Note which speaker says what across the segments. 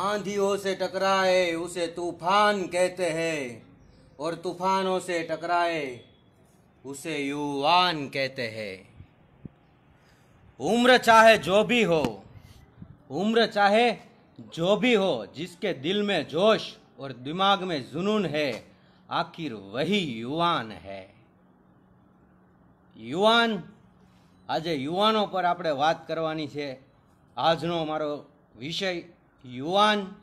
Speaker 1: आंधियों से टकराए उसे तूफान कहते हैं और तूफानों से टकराए उसे युवान कहते हैं उम्र चाहे जो भी हो उम्र चाहे जो भी हो जिसके दिल में जोश और दिमाग में जुनून है आखिर वही युवान है યુવાન आज યુવાનો पर आप बात કરવાની आज આજનો हमारो विषय યુવાન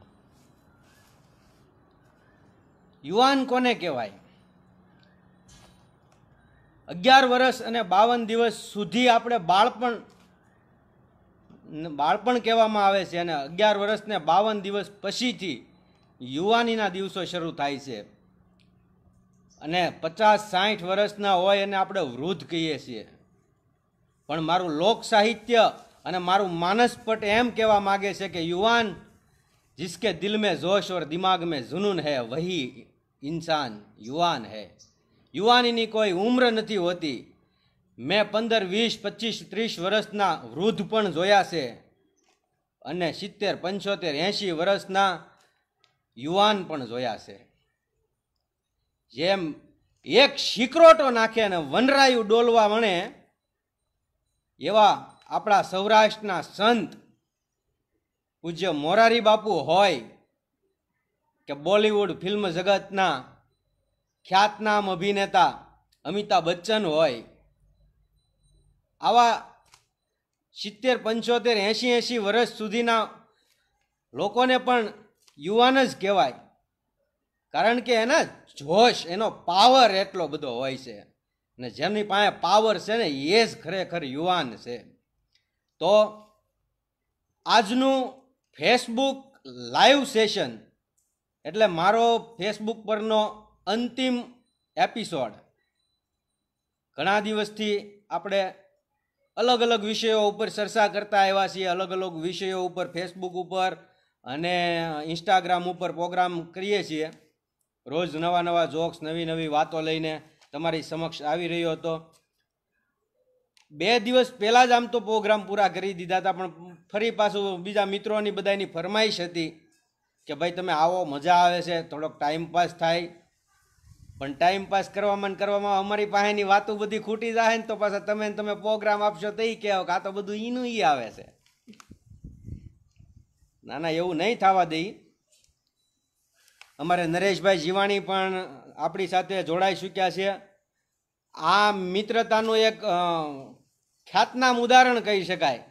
Speaker 1: યુવાન કોને કહેવાય અગિયાર વર્ષ અને બાવન દિવસ સુધી આપણે બાળપણ બાળપણ કહેવામાં આવે છે અને અગિયાર વર્ષને બાવન દિવસ પછીથી યુવાનીના દિવસો શરૂ થાય છે અને પચાસ સાઠ વર્ષના હોય એને આપણે વૃદ્ધ કહીએ છીએ પણ મારું લોક સાહિત્ય અને મારું માનસપટ એમ કહેવા માગે છે કે યુવાન जिसके દિલ મેં જોશ ઓર દિમાગ મેં જુનૂન હૈ વહી ઇન્સાન યુવાન હૈ યુવાનીની કોઈ ઉમ્ર નથી હોતી મેં પંદર વીસ પચીસ ત્રીસ વર્ષના વૃદ્ધ પણ જોયા છે અને સિત્તેર પંચોતેર એંશી વર્ષના યુવાન પણ જોયા છે જેમ એક શિકરોટો નાખે અને વનરાયું ડોલવા વણે એવા આપણા સૌરાષ્ટ્રના સંત પૂજ્ય મોરારી બાપુ હોય કે બોલિવૂડ ફિલ્મ જગતના ખ્યાતનામ અભિનેતા અમિતાભ બચ્ચન હોય આવા સિત્તેર પંચોતેર એંશી એંશી વર્ષ સુધીના લોકોને પણ યુવાન જ કહેવાય કારણ કે એના જોશ એનો પાવર એટલો બધો હોય છે ને જેની પાસે પાવર છે ને એ જ ખરેખર યુવાન છે તો આજનું ફેસબુક લાઈવ સેશન એટલે મારો ફેસબુક પરનો અંતિમ એપિસોડ ઘણા દિવસથી આપણે અલગ અલગ વિષયો ઉપર ચર્ચા કરતા આવ્યા છીએ અલગ અલગ વિષયો ઉપર ફેસબુક ઉપર અને ઇન્સ્ટાગ્રામ ઉપર પ્રોગ્રામ કરીએ છીએ રોજ નવા નવા જોક્સ નવી નવી વાતો લઈને તમારી સમક્ષ આવી રહ્યો હતો બે દિવસ પહેલાં જ આમ તો પ્રોગ્રામ પૂરા કરી દીધા હતા પણ ફરી પાછું બીજા મિત્રોની બધાની ફરમાઈશ હતી કે ભાઈ તમે આવો મજા આવે છે થોડોક ટાઈમ પાસ થાય પણ ટાઈમ પાસ કરવામાં કરવામાં અમારી પાસેની વાતો બધી ખૂટી જાય ને તો પાછા તમે તમે પ્રોગ્રામ આપશો તો એ કહેવો કે આ તો બધું ઈનું ઈ આવે છે ના ના એવું નહીં થવા દઈ અમારે નરેશભાઈ જીવાણી પણ આપણી સાથે જોડાઈ ચૂક્યા છે આ મિત્રતાનું એક ખ્યાતનામ ઉદાહરણ કહી શકાય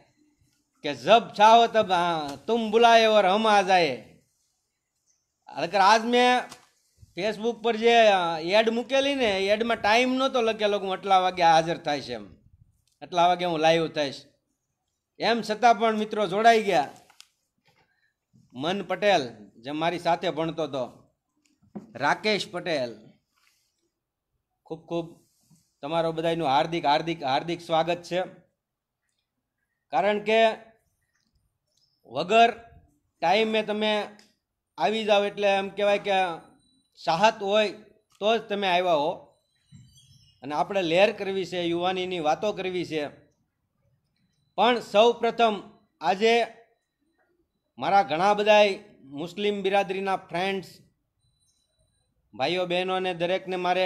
Speaker 1: કે जब चाहो તબ तुम बुलाए ઓર हम आ जाए અગર આજ મેં ફેસબુક પર જે એડ મૂકેલી ને એડમાં ટાઈમ નહોતો લખેલો હું આટલા વાગે હાજર થઈશ એમ આટલા વાગે હું લાઈવ થઈશ એમ છતાં પણ મિત્રો જોડાઈ ગયા મન પટેલ જે મારી સાથે ભણતો હતો રાકેશ પટેલ ખૂબ ખૂબ તમારો બધાનું હાર્દિક હાર્દિક હાર્દિક સ્વાગત છે કારણ કે વગર ટાઈમે તમે આવી જાઓ એટલે એમ કહેવાય કે સાહત હોય તો જ તમે આવ્યા હો અને આપણે લહેર કરવી છે યુવાનીની વાતો કરવી છે પણ સૌ પ્રથમ આજે મારા ઘણા બધા મુસ્લિમ બિરાદરીના ફ્રેન્ડ્સ ભાઈઓ બહેનોને દરેકને મારે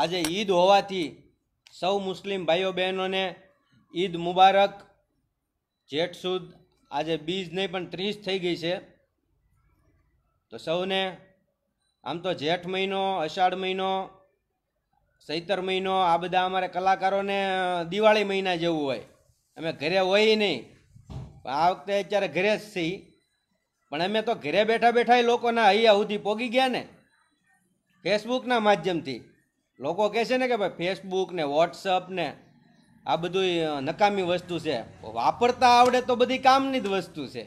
Speaker 1: આજે ઈદ હોવાથી સૌ મુસ્લિમ ભાઈઓ બહેનોને ઈદ મુબારક જેઠ સુદ આજે બીજ નહીં પણ ત્રીસ થઈ ગઈ છે તો સૌને આમ તો જેઠ મહિનો અષાઢ મહિનો ચૈતર મહિનો આ બધા અમારે કલાકારોને દિવાળી મહિના જેવું હોય અમે ઘરે હોય નહીં આ વખતે અત્યારે ઘરે જ છીએ પણ અમે તો ઘરે બેઠા બેઠા લોકોના અહીંયા સુધી પોગી ગયા ને ફેસબુકના માધ્યમથી લોકો કહે છે ને કે ભાઈ ફેસબુક ને વોટ્સઅપ ને આ બધું નકામી વસ્તુ છે વાપરતા આવડે તો બધી કામની જ વસ્તુ છે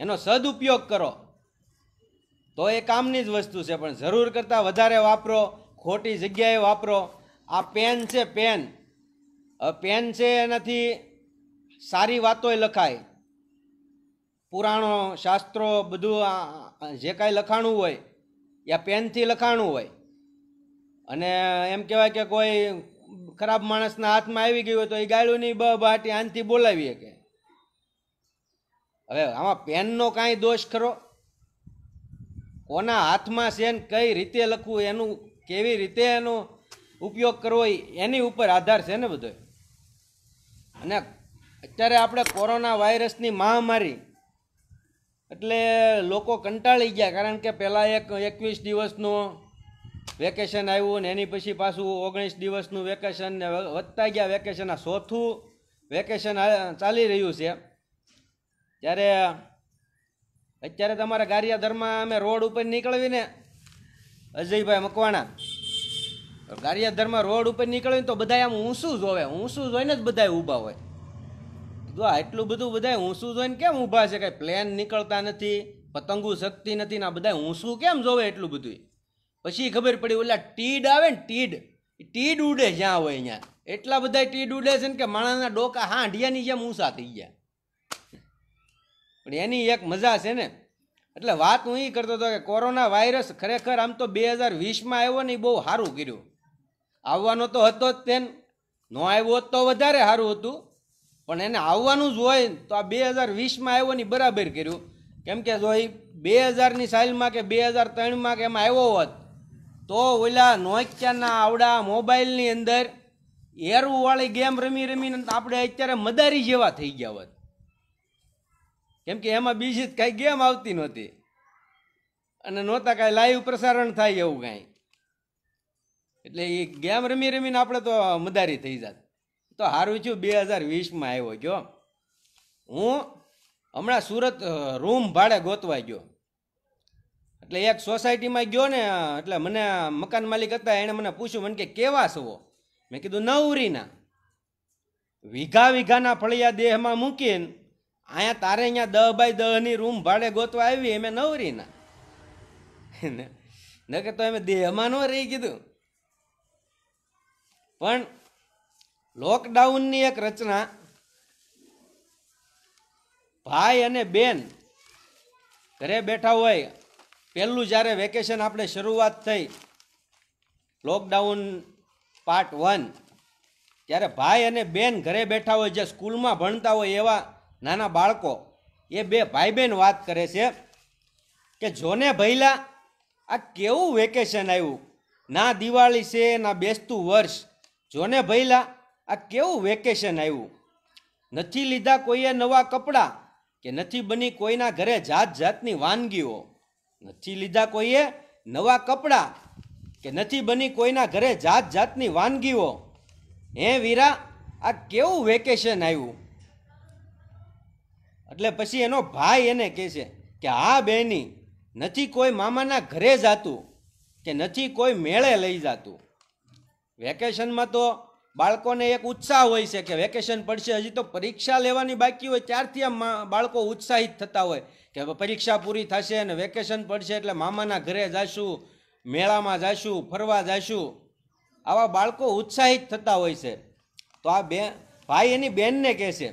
Speaker 1: એનો સદઉપયોગ કરો તો એ કામની જ વસ્તુ છે પણ જરૂર કરતાં વધારે વાપરો ખોટી જગ્યાએ વાપરો આ પેન છે પેન પેન છે એનાથી સારી વાતોય લખાય પુરાણો શાસ્ત્રો બધું જે કાંઈ લખાણું હોય યા પેનથી લખાણું હોય અને એમ કહેવાય કે કોઈ ખરાબ માણસના હાથમાં આવી ગયું હોય તો એ ગાળ્યું નહીં બ બહાટી આનથી બોલાવીએ કે હવે આમાં પેનનો કાંઈ દોષ ખરો કોના હાથમાં છે ને કઈ રીતે લખવું એનું કેવી રીતે એનો ઉપયોગ કરવો એની ઉપર આધાર છે ને બધો અને અત્યારે આપણે કોરોના વાયરસની મહામારી એટલે લોકો કંટાળી ગયા કારણ કે પહેલાં એક એકવીસ દિવસનો વેકેશન આવ્યું ને એની પછી પાછું ઓગણીસ દિવસનું વેકેશન ને વધતા ગયા વેકેશન આ ચોથું વેકેશન ચાલી રહ્યું છે ત્યારે અત્યારે તમારે ગારિયાધરમાં અમે રોડ ઉપર નીકળવીને અજયભાઈ મકવાણા ગારિયાધરમાં રોડ ઉપર નીકળવી તો બધા આમ ઊંસું જોવે ઊંસું જોઈને જ બધા ઊભા હોય જો એટલું બધું બધા ઊંસું જોઈને કેમ ઊભા છે કાંઈ પ્લેન નીકળતા નથી પતંગો શક્તિ નથી ને આ બધા ઊંસું કેમ જોવે એટલું બધું પછી ખબર પડી ઓલા ટીડ આવે ને ટીડ ટીડ ઉડે જ્યાં હોય અહીંયા એટલા બધા ટીડ ઉડે છે ને કે માણસના ડોકા હાંઢિયાની જેમ ઊંચા થઈ ગયા પણ એની એક મજા છે ને એટલે વાત હું એ કરતો હતો કે કોરોના વાયરસ ખરેખર આમ તો બે હજાર વીસમાં આવ્યો ને એ બહુ સારું કર્યું આવવાનો તો હતો જ તેન નો આવ્યો તો વધારે સારું હતું પણ એને આવવાનું જ હોય તો આ બે હજાર વીસમાં આવ્યો ને બરાબર કર્યું કેમ કે જો એ બે હજારની સાઇલમાં કે બે હજાર ત્રણમાં કે એમાં આવ્યો હોત તો ઓલા નોકિયાના આવડા મોબાઈલની અંદર એરવાળી ગેમ રમી રમીને આપણે અત્યારે મદારી જેવા થઈ ગયા હોત કેમ કે એમાં બીજી કાંઈ ગેમ આવતી નહોતી અને નહોતા કાંઈ લાઈવ પ્રસારણ થાય એવું કાંઈ એટલે એ ગેમ રમી રમીને આપણે તો મદારી થઈ જાત તો હારું છું બે હજાર વીસમાં આવ્યો ગયો હું હમણાં સુરત રૂમ ભાડે ગોતવા ગયો એટલે એક સોસાયટીમાં ગયો ને એટલે મને મકાન માલિક હતા એણે મને પૂછ્યું મને કે કેવા સવો મેં કીધું નવરીના વીઘા વીઘાના ફળિયા દેહમાં મૂકીને અહીંયા તારે અહીંયા દહ બાય દહની રૂમ ભાડે ગોતવા આવી એમે નવરીના ન કે તો એમ દેહમાં ન રહી કીધું પણ લોકડાઉનની એક રચના ભાઈ અને બેન ઘરે બેઠા હોય પહેલું જ્યારે વેકેશન આપણે શરૂઆત થઈ લોકડાઉન પાર્ટ વન ત્યારે ભાઈ અને બેન ઘરે બેઠા હોય જે સ્કૂલમાં ભણતા હોય એવા નાના બાળકો એ બે ભાઈ બહેન વાત કરે છે કે જોને ભૈલા આ કેવું વેકેશન આવ્યું ના દિવાળી છે ના બેસતું વર્ષ જોને ભૈલા આ કેવું વેકેશન આવ્યું નથી લીધા કોઈએ નવા કપડાં કે નથી બની કોઈના ઘરે જાત જાતની વાનગીઓ નથી લીધા કોઈએ નવા કપડાં કે નથી બની કોઈના ઘરે જાત જાતની વાનગીઓ હે વીરા આ કેવું વેકેશન આવ્યું એટલે પછી એનો ભાઈ એને કહે છે કે હા બેની નથી કોઈ મામાના ઘરે જાતું કે નથી કોઈ મેળે લઈ જાતું વેકેશનમાં તો બાળકોને એક ઉત્સાહ હોય છે કે વેકેશન પડશે હજી તો પરીક્ષા લેવાની બાકી હોય ત્યારથી આ બાળકો ઉત્સાહિત થતા હોય કે હવે પરીક્ષા પૂરી થશે અને વેકેશન પડશે એટલે મામાના ઘરે જાશું મેળામાં જાશું ફરવા જાશું આવા બાળકો ઉત્સાહિત થતા હોય છે તો આ બે ભાઈ એની બેનને કહે છે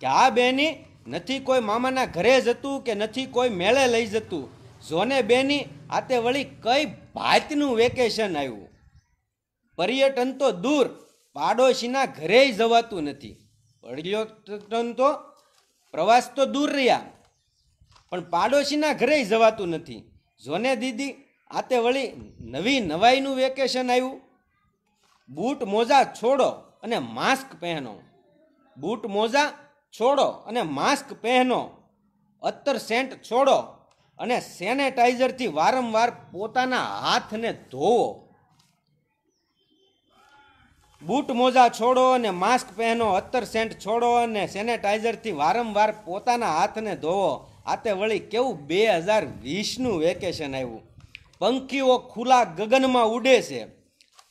Speaker 1: કે આ બેની નથી કોઈ મામાના ઘરે જતું કે નથી કોઈ મેળે લઈ જતું જોને બેની આતે વળી કઈ ભાતનું વેકેશન આવ્યું પર્યટન તો દૂર પાડોશીના ઘરે જવાતું નથી પર્યટન તો પ્રવાસ તો દૂર રહ્યા પણ પાડોશીના ઘરે જવાતું નથી જોને દીદી આ તે વળી નવી નવાઈનું વેકેશન આવ્યું બૂટ મોજા છોડો અને માસ્ક પહેનો બૂટ મોજા છોડો અને માસ્ક પહેનો અત્તર સેન્ટ છોડો અને સેનેટાઈઝરથી વારંવાર પોતાના હાથને ધોવો બૂટ મોજા છોડો અને માસ્ક પહેનો અત્તર સેન્ટ છોડો અને સેનેટાઈઝરથી વારંવાર પોતાના હાથને ધોવો આતે વળી કેવું બે હજાર વીસનું વેકેશન આવ્યું પંખીઓ ખુલ્લા ગગનમાં ઉડે છે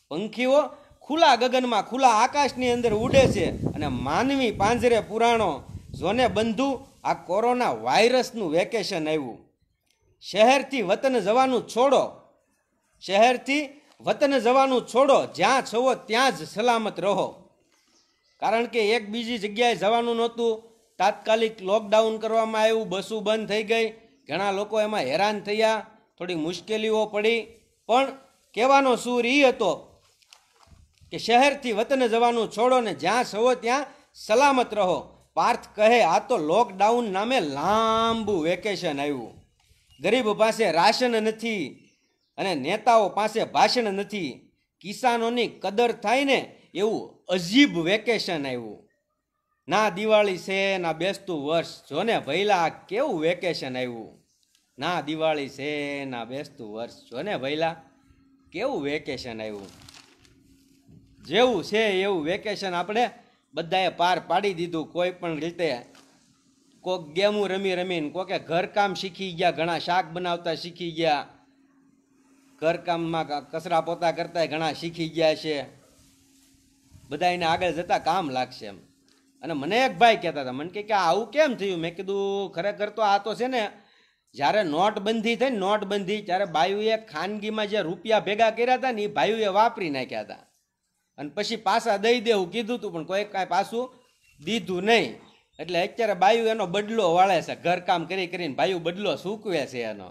Speaker 1: પંખીઓ ખુલ્લા ગગનમાં ખુલ્લા આકાશની અંદર ઉડે છે અને માનવી પાંજરે પુરાણો જોને બંધુ આ કોરોના વાયરસનું વેકેશન આવ્યું શહેરથી વતન જવાનું છોડો શહેરથી વતન જવાનું છોડો જ્યાં છવો ત્યાં જ સલામત રહો કારણ કે એક બીજી જગ્યાએ જવાનું નહોતું તાત્કાલિક લોકડાઉન કરવામાં આવ્યું બસો બંધ થઈ ગઈ ઘણા લોકો એમાં હેરાન થયા થોડી મુશ્કેલીઓ પડી પણ કહેવાનો સૂર એ હતો કે શહેરથી વતન જવાનું છોડો ને જ્યાં સવો ત્યાં સલામત રહો પાર્થ કહે આ તો લોકડાઉન નામે લાંબુ વેકેશન આવ્યું ગરીબ પાસે રાશન નથી અને નેતાઓ પાસે ભાષણ નથી કિસાનોની કદર થાય ને એવું અજીબ વેકેશન આવ્યું ના દિવાળી છે ના બેસતું વર્ષ જો ને ભૈલા કેવું વેકેશન આવ્યું ના દિવાળી છે ના બેસતું વર્ષ જો ને ભૈલા કેવું વેકેશન આવ્યું જેવું છે એવું વેકેશન આપણે બધાએ પાર પાડી દીધું કોઈ પણ રીતે કોક ગેમું રમી રમીને કોકે ઘરકામ શીખી ગયા ઘણા શાક બનાવતા શીખી ગયા ઘરકામમાં કચરા પોતા કરતા ઘણા શીખી ગયા છે બધા એને આગળ જતાં કામ લાગશે એમ અને મને એક ભાઈ કહેતા હતા મને કે આવું કેમ થયું મેં કીધું ખરેખર તો આ તો છે ને જ્યારે નોટબંધી થઈ નોટબંધી ત્યારે બાયુએ ખાનગીમાં જે રૂપિયા ભેગા કર્યા હતા ને એ ભાઈઓએ વાપરી નાખ્યા હતા અને પછી પાછા દઈ દેવું કીધું હતું પણ કોઈ કાંઈ પાછું દીધું નહીં એટલે અત્યારે બાયુ એનો બદલો વાળે છે ઘરકામ કરી કરીને બાયુ બદલો સૂકવે છે એનો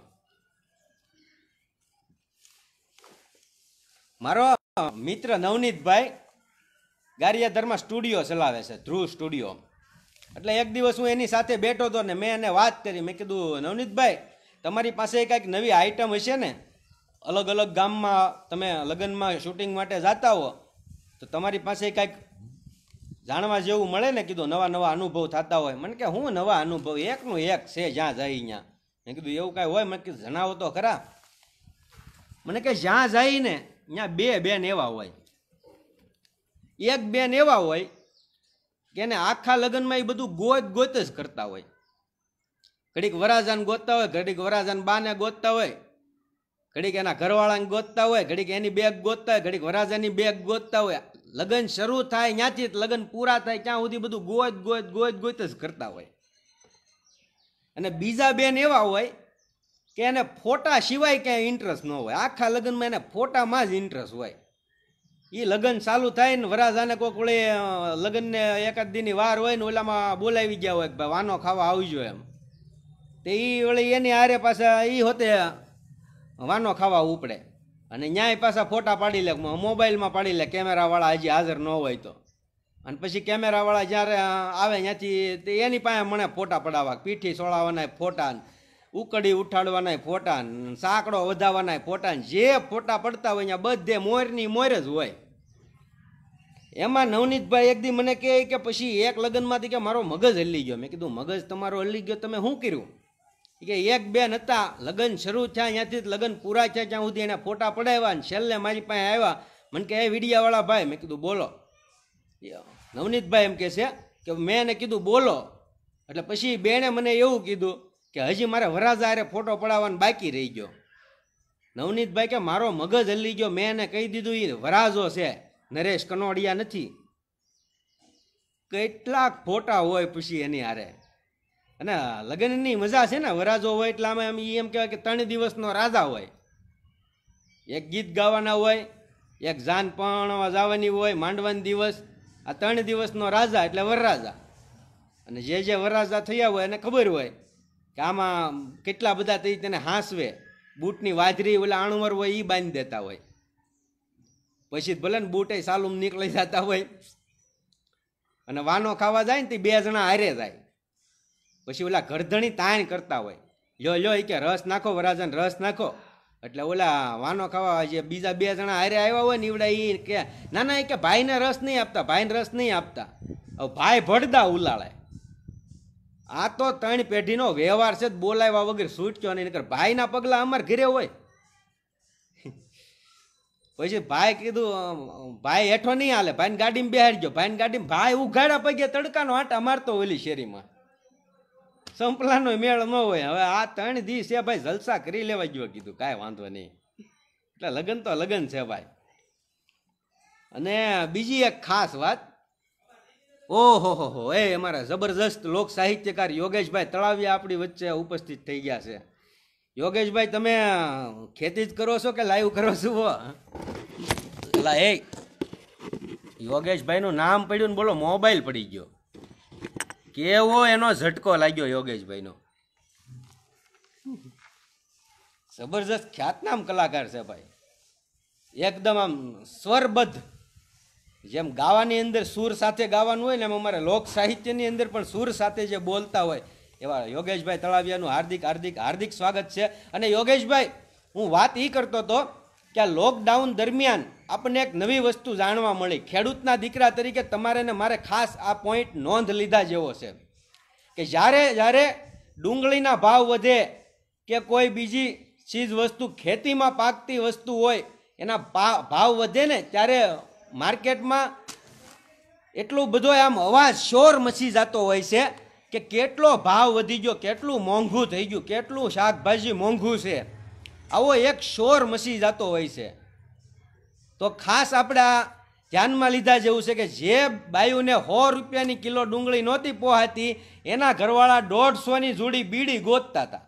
Speaker 1: મારો મિત્ર નવનીતભાઈ ગારિયાધરમાં સ્ટુડિયો ચલાવે છે ધ્રુવ સ્ટુડિયો એટલે એક દિવસ હું એની સાથે બેઠો હતો ને મેં એને વાત કરી મેં કીધું નવનીતભાઈ તમારી પાસે કાંઈક નવી આઈટમ હશે ને અલગ અલગ ગામમાં તમે લગ્નમાં શૂટિંગ માટે જતા હો તો તમારી પાસે કાંઈક જાણવા જેવું મળે ને કીધું નવા નવા અનુભવ થતા હોય મને કે હું નવા અનુભવ એકનું એક છે જ્યાં જાય અહીંયા મેં કીધું એવું કાંઈ હોય મને કીધું જણાવો તો ખરા મને કે જ્યાં જાય ને ત્યાં બે બેન એવા હોય એક બેન એવા હોય કે એને આખા લગ્નમાં એ બધું ગોત ગોત જ કરતા હોય ઘડીક વરાજાને ગોતતા હોય ઘડીક વરાજાને બાને ગોતતા હોય ઘડીક એના ઘરવાળાને ગોતતા હોય ઘડીક એની બેગ ગોતતા હોય ઘડીક વરાજાની બેગ ગોતતા હોય લગ્ન શરૂ થાય ત્યાંથી લગ્ન પૂરા થાય ત્યાં સુધી બધું ગોત ગોત ગોત ગોત જ કરતા હોય અને બીજા બેન એવા હોય કે એને ફોટા સિવાય ક્યાંય ઇન્ટરેસ્ટ ન હોય આખા લગ્નમાં એને ફોટામાં જ ઇન્ટરેસ્ટ હોય એ લગ્ન ચાલુ થાય ને વરાજાને કોક વળે લગ્નને એકાદ દીની વાર હોય ને ઓલામાં બોલાવી ગયા હોય કે ભાઈ વાનો ખાવા આવજો એમ તે એ વળી એની આરે પાછા એ હોતે વાનો ખાવા ઉપડે અને ન્યાય પાછા ફોટા પાડી લે મોબાઈલમાં પાડી લે કેમેરાવાળા હજી હાજર ન હોય તો અને પછી કેમેરાવાળા જ્યારે આવે ત્યાંથી તે એની પાસે મને ફોટા પડાવવા પીઠી સોળાવાના ફોટા ઉકડી ઉઠાડવાના ફોટા સાંકડો વધાવવાના ફોટા જે ફોટા પડતા હોય ત્યાં બધે મોરની મોર જ હોય એમાં નવનીતભાઈ એક દી મને કહે કે પછી એક લગ્નમાંથી કે મારો મગજ હલી ગયો મેં કીધું મગજ તમારો હલી ગયો તમે શું કર્યું કે એક બેન હતા લગ્ન શરૂ થયા ત્યાંથી લગ્ન પૂરા થયા ત્યાં સુધી એના ફોટા પડાવ્યા અને છેલ્લે મારી પાસે આવ્યા મને કે એ વિડીયાવાળા ભાઈ મેં કીધું બોલો નવનીતભાઈ એમ કહે છે કે મેં એને કીધું બોલો એટલે પછી બેણે મને એવું કીધું કે હજી મારે વરાજા અરે ફોટો પડાવવાનો બાકી રહી ગયો નવનીતભાઈ કે મારો મગજ હલી ગયો મેં એને કહી દીધું એ વરાજો છે નરેશ કનોડિયા નથી કેટલાક ફોટા હોય પછી એની હારે અને લગ્નની મજા છે ને વરાજો હોય એટલે આમાં એમ એમ કહેવાય કે ત્રણ દિવસનો રાજા હોય એક ગીત ગાવાના હોય એક જાન પણ જવાની હોય માંડવાની દિવસ આ ત્રણ દિવસનો રાજા એટલે વરરાજા અને જે જે વરરાજા થયા હોય એને ખબર હોય કે આમાં કેટલા બધા થઈ તેને હાંસવે બૂટની વાજરી ઓલા અણુમર હોય એ બાંધી દેતા હોય પછી ભલે ને બૂટે સાલુમ નીકળી જતા હોય અને વાનો ખાવા જાય ને તે બે જણા હારે જાય પછી ઓલા ગરધણી તાણ કરતા હોય લ્યો લ્યો એ કે રસ નાખો વરાજન રસ નાખો એટલે ઓલા વાનો ખાવા જે બીજા બે જણા હારે આવ્યા હોય નીવડા એ કે ના ના એ કે ભાઈને રસ નહીં આપતા ભાઈને રસ નહીં આપતા ભાઈ ભડદા ઉલાળે આ તો ત્રણ પેઢીનો વ્યવહાર છે બોલાવ્યા વગર છૂટક્યો નહીં ભાઈના પગલાં અમારે ઘરે હોય પછી ભાઈ કીધું ભાઈ હેઠો નહીં હાલે ભાઈને ગાડીમાં બેહાડી ગયો ભાઈને ગાડીમાં ભાઈ ઉઘાડા પગે તડકાનો આંટા મારતો ઓલી શેરીમાં સંપલાનો મેળ ન હોય હવે આ ત્રણ દી છે ભાઈ જલસા કરી લેવા ગયો કીધું કાંઈ વાંધો નહીં એટલે લગ્ન તો લગ્ન છે ભાઈ અને બીજી એક ખાસ વાત ઓહો હો એ અમારા જબરજસ્ત લોક સાહિત્યકાર યોગેશભાઈ તળાવિયા આપણી વચ્ચે ઉપસ્થિત થઈ ગયા છે યોગેશભાઈ તમે ખેતી જ કરો છો કે લાઈવ કરો છો લા એ યોગેશભાઈનું નામ પડ્યું ને બોલો મોબાઈલ પડી ગયો કેવો એનો ઝટકો લાગ્યો યોગેશભાઈનો જબરજસ્ત ખ્યાતનામ કલાકાર છે ભાઈ એકદમ આમ સ્વરબદ્ધ જેમ ગાવાની અંદર સૂર સાથે ગાવાનું હોય ને એમ અમારે લોક સાહિત્યની અંદર પણ સૂર સાથે જે બોલતા હોય એવા યોગેશભાઈ તળાવિયાનું હાર્દિક હાર્દિક હાર્દિક સ્વાગત છે અને યોગેશભાઈ હું વાત એ કરતો હતો કે આ લોકડાઉન દરમિયાન આપણને એક નવી વસ્તુ જાણવા મળી ખેડૂતના દીકરા તરીકે તમારે ને મારે ખાસ આ પોઈન્ટ નોંધ લીધા જેવો છે કે જ્યારે જ્યારે ડુંગળીના ભાવ વધે કે કોઈ બીજી ચીજ વસ્તુ ખેતીમાં પાકતી વસ્તુ હોય એના ભાવ વધે ને ત્યારે માર્કેટમાં એટલું બધો આમ અવાજ શોર મચી જતો હોય છે કે કેટલો ભાવ વધી ગયો કેટલું મોંઘું થઈ ગયું કેટલું શાકભાજી મોંઘું છે આવો એક શોર મસી જતો હોય છે તો ખાસ આપણા ધ્યાનમાં લીધા જેવું છે કે જે બાયુને સો રૂપિયાની કિલો ડુંગળી નહોતી પોહાતી એના ઘરવાળા દોઢસોની જોડી બીડી ગોતતા હતા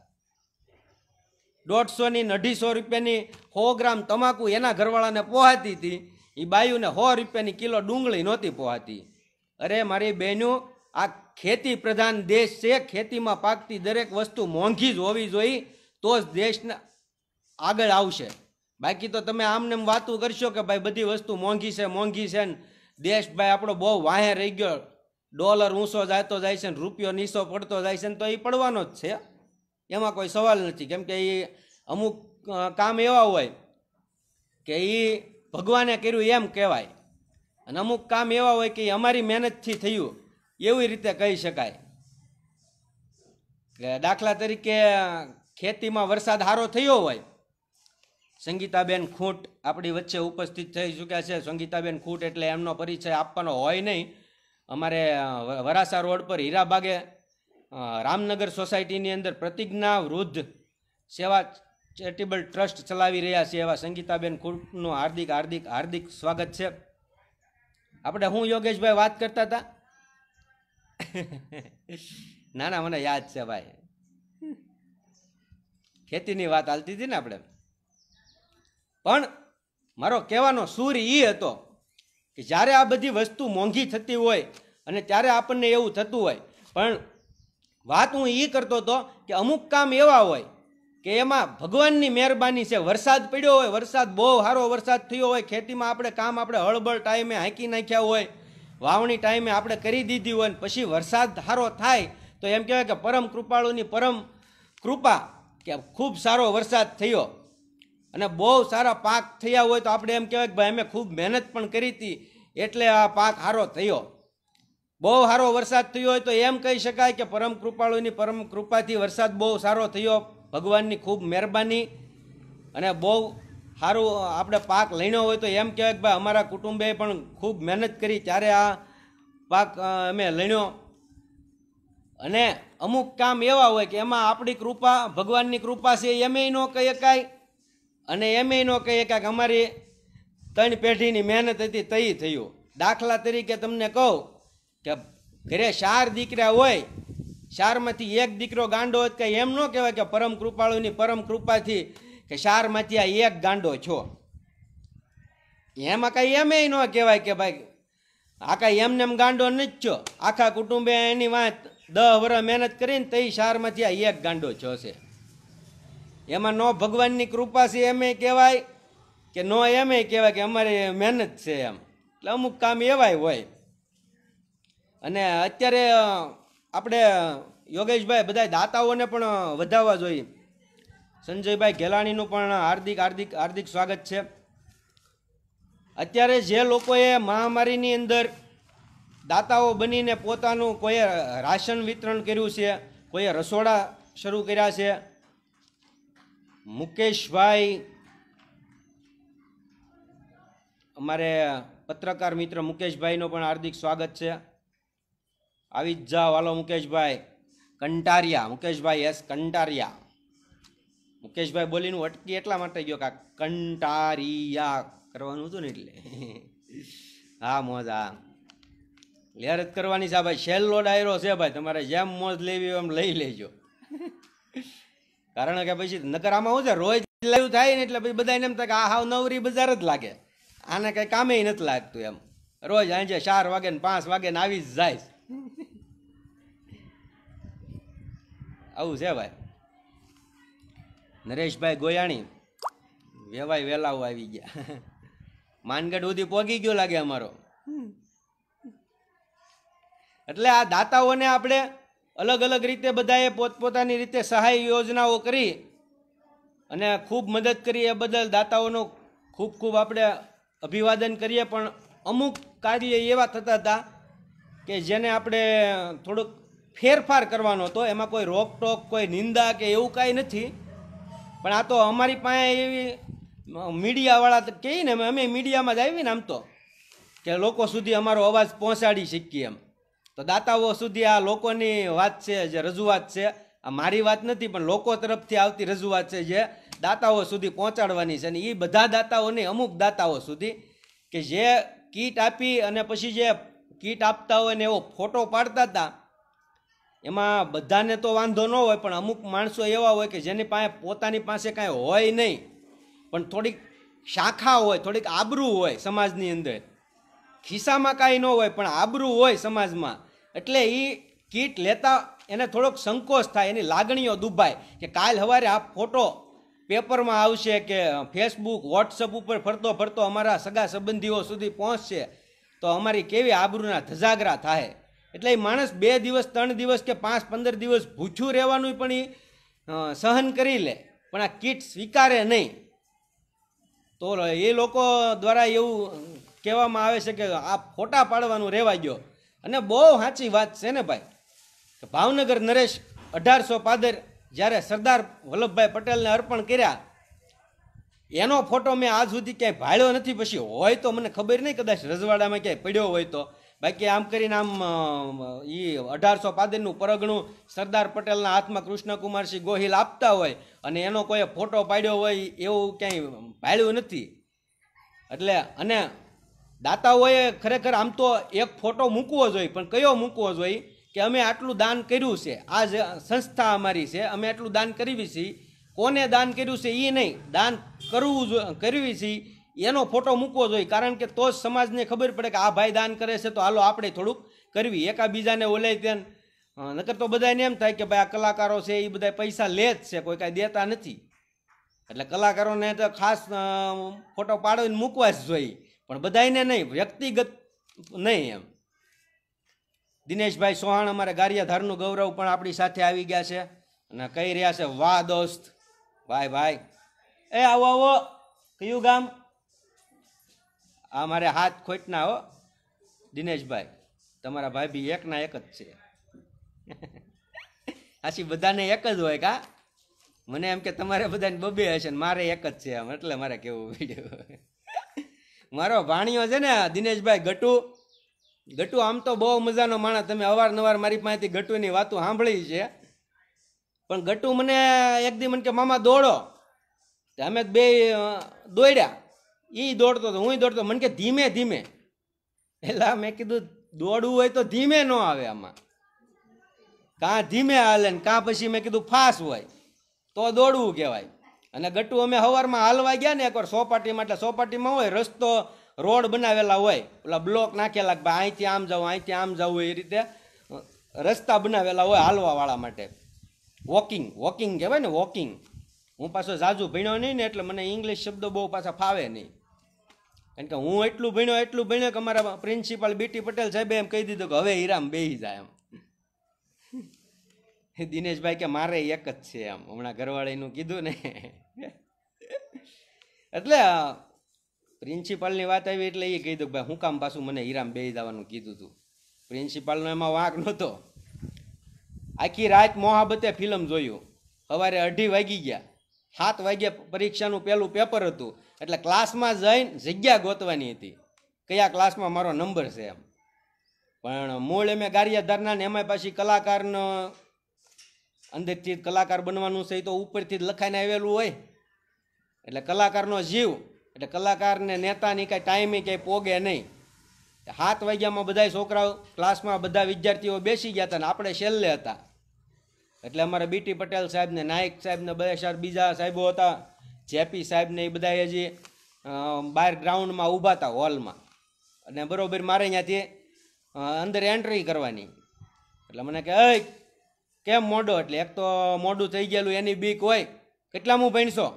Speaker 1: દોઢસોની અઢીસો રૂપિયાની સો ગ્રામ તમાકુ એના ઘરવાળાને પોહાતી હતી એ બાયુને સો રૂપિયાની કિલો ડુંગળી નહોતી પોહાતી અરે મારી બહેનું આ ખેતી પ્રધાન દેશ છે ખેતીમાં પાકતી દરેક વસ્તુ મોંઘી જ હોવી જોઈએ તો જ દેશને આગળ આવશે બાકી તો તમે આમને વાતું કરશો કે ભાઈ બધી વસ્તુ મોંઘી છે મોંઘી છે ને દેશ ભાઈ આપણો બહુ વાહે રહી ગયો ડોલર ઊંચો જાતો જાય છે ને રૂપિયો નીચો પડતો જાય છે ને તો એ પડવાનો જ છે એમાં કોઈ સવાલ નથી કેમ કે એ અમુક કામ એવા હોય કે એ ભગવાને કર્યું એમ કહેવાય અને અમુક કામ એવા હોય કે એ અમારી મહેનતથી થયું એવી રીતે કહી શકાય દાખલા તરીકે ખેતીમાં વરસાદ સારો થયો હોય સંગીતાબેન ખૂંટ આપણી વચ્ચે ઉપસ્થિત થઈ ચૂક્યા છે સંગીતાબેન ખૂંટ એટલે એમનો પરિચય આપવાનો હોય નહીં અમારે વરાસા રોડ પર હીરાબાગે રામનગર સોસાયટીની અંદર પ્રતિજ્ઞા વૃદ્ધ સેવા ચેરિટેબલ ટ્રસ્ટ ચલાવી રહ્યા છે એવા સંગીતાબેન ખૂંટનું હાર્દિક હાર્દિક હાર્દિક સ્વાગત છે આપણે હું યોગેશભાઈ વાત કરતા હતા ના ના મને યાદ છે ભાઈ ખેતીની વાત હાલતી હતી ને આપણે પણ મારો કહેવાનો સૂર એ હતો કે જ્યારે આ બધી વસ્તુ મોંઘી થતી હોય અને ત્યારે આપણને એવું થતું હોય પણ વાત હું એ કરતો હતો કે અમુક કામ એવા હોય કે એમાં ભગવાનની મહેરબાની છે વરસાદ પડ્યો હોય વરસાદ બહુ સારો વરસાદ થયો હોય ખેતીમાં આપણે કામ આપણે હળબળ ટાઈમે હાંકી નાખ્યા હોય વાવણી ટાઈમે આપણે કરી દીધી હોય ને પછી વરસાદ સારો થાય તો એમ કહેવાય કે પરમ કૃપાળુની પરમ કૃપા કે ખૂબ સારો વરસાદ થયો અને બહુ સારા પાક થયા હોય તો આપણે એમ કહેવાય કે ભાઈ અમે ખૂબ મહેનત પણ કરી હતી એટલે આ પાક સારો થયો બહુ સારો વરસાદ થયો હોય તો એમ કહી શકાય કે પરમ કૃપાળુની પરમ કૃપાથી વરસાદ બહુ સારો થયો ભગવાનની ખૂબ મહેરબાની અને બહુ સારું આપણે પાક લઈનો હોય તો એમ કહેવાય કે ભાઈ અમારા કુટુંબે પણ ખૂબ મહેનત કરી ત્યારે આ પાક અમે લણ્યો અને અમુક કામ એવા હોય કે એમાં આપણી કૃપા ભગવાનની કૃપા છે એમેય ન કહી શકાય અને એમેય ન કહી શકાય કે અમારી ત્રણ પેઢીની મહેનત હતી તય થયું દાખલા તરીકે તમને કહું કે ઘરે ચાર દીકરા હોય ચારમાંથી એક દીકરો ગાંડો હોય કે એમ ન કહેવાય કે પરમ કૃપાળુની પરમ કૃપાથી કે શારમાંથી આ એક ગાંડો છો એમાં કાંઈ એમ ન કહેવાય કે ભાઈ આ કાંઈ એમને એમ ગાંડો નથી છો આખા કુટુંબે એની વાત દહ વર્ષ મહેનત કરીને તઈ શારમાંથી આ એક ગાંડો છો છે એમાં નો ભગવાનની કૃપા છે એમ કહેવાય કે નો એમ કહેવાય કે અમારી મહેનત છે એમ એટલે અમુક કામ એવાય હોય અને અત્યારે આપણે યોગેશભાઈ બધા દાતાઓને પણ વધાવવા જોઈએ સંજયભાઈ ગેલાણીનું પણ હાર્દિક હાર્દિક હાર્દિક સ્વાગત છે અત્યારે જે લોકોએ મહામારીની અંદર દાતાઓ બનીને પોતાનું કોઈએ રાશન વિતરણ કર્યું છે કોઈએ રસોડા શરૂ કર્યા છે મુકેશભાઈ અમારે પત્રકાર મિત્ર મુકેશભાઈનો પણ હાર્દિક સ્વાગત છે આવી જ જાઓ હાલો મુકેશભાઈ કંટારિયા મુકેશભાઈ એસ કંટારિયા મુકેશભાઈ બોલીનું અટકી એટલા માટે ગયો કે કંટારિયા કરવાનું હતું ને એટલે હા મોજ હા લેર જ કરવાની છે ભાઈ છેલ્લો ડાયરો છે ભાઈ તમારે જેમ મોજ લેવી એમ લઈ લેજો કારણ કે પછી નગર આમાં શું છે રોજ લેવું થાય ને એટલે પછી બધાને એમ થાય કે આ હાવ નવરી બજાર જ લાગે આને કંઈ કામે નથી લાગતું એમ રોજ સાંજે ચાર વાગે ને પાંચ વાગે ને આવી જ જાય આવું છે ભાઈ નરેશભાઈ ગોયાણી વેવાય વેલાઓ આવી ગયા માનગઢ સુધી પોગી ગયો લાગે અમારો એટલે આ દાતાઓને આપણે અલગ અલગ રીતે બધાએ પોતપોતાની રીતે સહાય યોજનાઓ કરી અને ખૂબ મદદ કરી એ બદલ દાતાઓનો ખૂબ ખૂબ આપણે અભિવાદન કરીએ પણ અમુક કાર્ય એવા થતા હતા કે જેને આપણે થોડુંક ફેરફાર કરવાનો હતો એમાં કોઈ રોકટોક કોઈ નિંદા કે એવું કાંઈ નથી પણ આ તો અમારી પાસે એવી મીડિયાવાળા કહીએ ને અમે મીડિયામાં જ આવીને આમ તો કે લોકો સુધી અમારો અવાજ પહોંચાડી શકીએ એમ તો દાતાઓ સુધી આ લોકોની વાત છે જે રજૂઆત છે આ મારી વાત નથી પણ લોકો તરફથી આવતી રજૂઆત છે જે દાતાઓ સુધી પહોંચાડવાની છે અને એ બધા દાતાઓને અમુક દાતાઓ સુધી કે જે કીટ આપી અને પછી જે કીટ આપતા હોય ને એવો ફોટો પાડતા હતા એમાં બધાને તો વાંધો ન હોય પણ અમુક માણસો એવા હોય કે જેની પાસે પોતાની પાસે કાંઈ હોય નહીં પણ થોડીક શાખા હોય થોડીક આબરૂ હોય સમાજની અંદર ખિસ્સામાં કાંઈ ન હોય પણ આબરૂ હોય સમાજમાં એટલે એ કીટ લેતા એને થોડોક સંકોચ થાય એની લાગણીઓ દુભાય કે કાલ સવારે આ ફોટો પેપરમાં આવશે કે ફેસબુક વોટ્સઅપ ઉપર ફરતો ફરતો અમારા સગા સંબંધીઓ સુધી પહોંચશે તો અમારી કેવી આબરૂના ધજાગરા થાય એટલે એ માણસ બે દિવસ ત્રણ દિવસ કે પાંચ પંદર દિવસ ભૂછું રહેવાનું પણ એ સહન કરી લે પણ આ કીટ સ્વીકારે નહીં તો એ લોકો દ્વારા એવું કહેવામાં આવે છે કે આ ફોટા પાડવાનું રહેવા ગયો અને બહુ સાચી વાત છે ને ભાઈ કે ભાવનગર નરેશ અઢારસો પાદર જ્યારે સરદાર વલ્લભભાઈ પટેલને અર્પણ કર્યા એનો ફોટો મેં આજ સુધી ક્યાંય ભાળ્યો નથી પછી હોય તો મને ખબર નહીં કદાચ રજવાડામાં ક્યાંય પડ્યો હોય તો બાકી આમ કરીને આમ એ અઢારસો પાદરનું પરગણું સરદાર પટેલના હાથમાં કૃષ્ણકુમારસિંહ ગોહિલ આપતા હોય અને એનો કોઈ ફોટો પાડ્યો હોય એવું ક્યાંય પાડ્યું નથી એટલે અને દાતાઓએ ખરેખર આમ તો એક ફોટો મૂકવો જોઈએ પણ કયો મૂકવો જોઈએ કે અમે આટલું દાન કર્યું છે આ જ સંસ્થા અમારી છે અમે આટલું દાન કરવી છીએ કોને દાન કર્યું છે એ નહીં દાન કરવું જો કરવી છીએ એનો ફોટો મૂકવો જોઈએ કારણ કે તો જ સમાજને ખબર પડે કે આ ભાઈ દાન કરે છે તો હાલો આપણે થોડુંક કરવી એકાબીજાને ઓલાય ત્યાં નકર તો બધાને એમ થાય કે ભાઈ આ કલાકારો છે એ બધા પૈસા લે જ છે કોઈ કાંઈ દેતા નથી એટલે કલાકારોને તો ખાસ ફોટો પાડીને મૂકવા જ જોઈએ પણ બધાને નહીં વ્યક્તિગત નહીં એમ દિનેશભાઈ સોહાણ અમારે ગારિયાધારનું ગૌરવ પણ આપણી સાથે આવી ગયા છે અને કહી રહ્યા છે વાહ દોસ્ત ભાઈ ભાઈ એ આવો આવો કયું ગામ આ મારે હાથ ખોટના હો દિનેશભાઈ તમારા ભાઈ બી એકના એક જ છે આશી બધાને એક જ હોય કા મને એમ કે તમારે બધાને બબે હશે ને મારે એક જ છે આમ એટલે મારે કેવું વિડીયો મારો ભાણિયો છે ને દિનેશભાઈ ગટુ ગટુ આમ તો બહુ મજાનો માણસ તમે અવારનવાર મારી પાસેથી ગટુની વાતો સાંભળી છે પણ ગટુ મને એક દી મને કે મામા દોડો અમે બે દોડ્યા એ દોડતો હતો હું દોડતો મને કે ધીમે ધીમે એટલે મેં કીધું દોડવું હોય તો ધીમે ન આવે આમાં કાં ધીમે હાલે ને કાં પછી મેં કીધું ફાસ હોય તો દોડવું કહેવાય અને ગટ્ટુ અમે સવારમાં હાલવા ગયા ને એકવાર સોપાટીમાં એટલે સોપાટીમાં હોય રસ્તો રોડ બનાવેલા હોય ઓલા બ્લોક નાખેલા કે ભાઈ અહીંથી આમ જવું અહીંથી આમ જવું એ રીતે રસ્તા બનાવેલા હોય હાલવાવાળા માટે વોકિંગ વોકિંગ કહેવાય ને વોકિંગ હું પાછો ઝાઝુ ભીણો નહીં ને એટલે મને ઇંગ્લિશ શબ્દો બહુ પાછા ફાવે નહીં કારણ કે હું એટલું ભણ્યો એટલું ભણ્યો કે અમારા પ્રિન્સિપાલ બીટી પટેલ સાહેબે એમ કહી દીધું કે હવે હીરામ બેહી જાય એમ દિનેશભાઈ કે મારે એક જ છે એમ હમણાં ઘરવાળીનું કીધું ને એટલે પ્રિન્સિપાલની વાત આવી એટલે એ કહી દઉં ભાઈ હું કામ પાછું મને હીરામ બેહી જવાનું કીધું હતું પ્રિન્સિપાલનો એમાં વાંક નહોતો આખી રાત મોહાબતે ફિલ્મ જોયું સવારે અઢી વાગી ગયા સાત વાગ્યા પરીક્ષાનું પહેલું પેપર હતું એટલે ક્લાસમાં જઈને જગ્યા ગોતવાની હતી કયા ક્લાસમાં મારો નંબર છે એમ પણ મૂળ એમ ગારિયાધારના ને એમાં પાછી કલાકારનો અંદરથી કલાકાર બનવાનું છે એ તો ઉપરથી જ લખાઈને આવેલું હોય એટલે કલાકારનો જીવ એટલે કલાકારને નેતાની કાંઈ ટાઈમે ક્યાંય પોગે નહીં સાત વાગ્યામાં બધા છોકરાઓ ક્લાસમાં બધા વિદ્યાર્થીઓ બેસી ગયા હતા ને આપણે છેલ્લે હતા એટલે અમારા બીટી પટેલ સાહેબને નાયક સાહેબને બધા સાહેબ બીજા સાહેબો હતા જેપી સાહેબને એ બધા હજી બહાર ગ્રાઉન્ડમાં ઊભા હતા હોલમાં અને બરાબર મારે અહીંયાથી અંદર એન્ટ્રી કરવાની એટલે મને કે અય કેમ મોડો એટલે એક તો મોડું થઈ ગયેલું એની બીક હોય કેટલામું ભણશો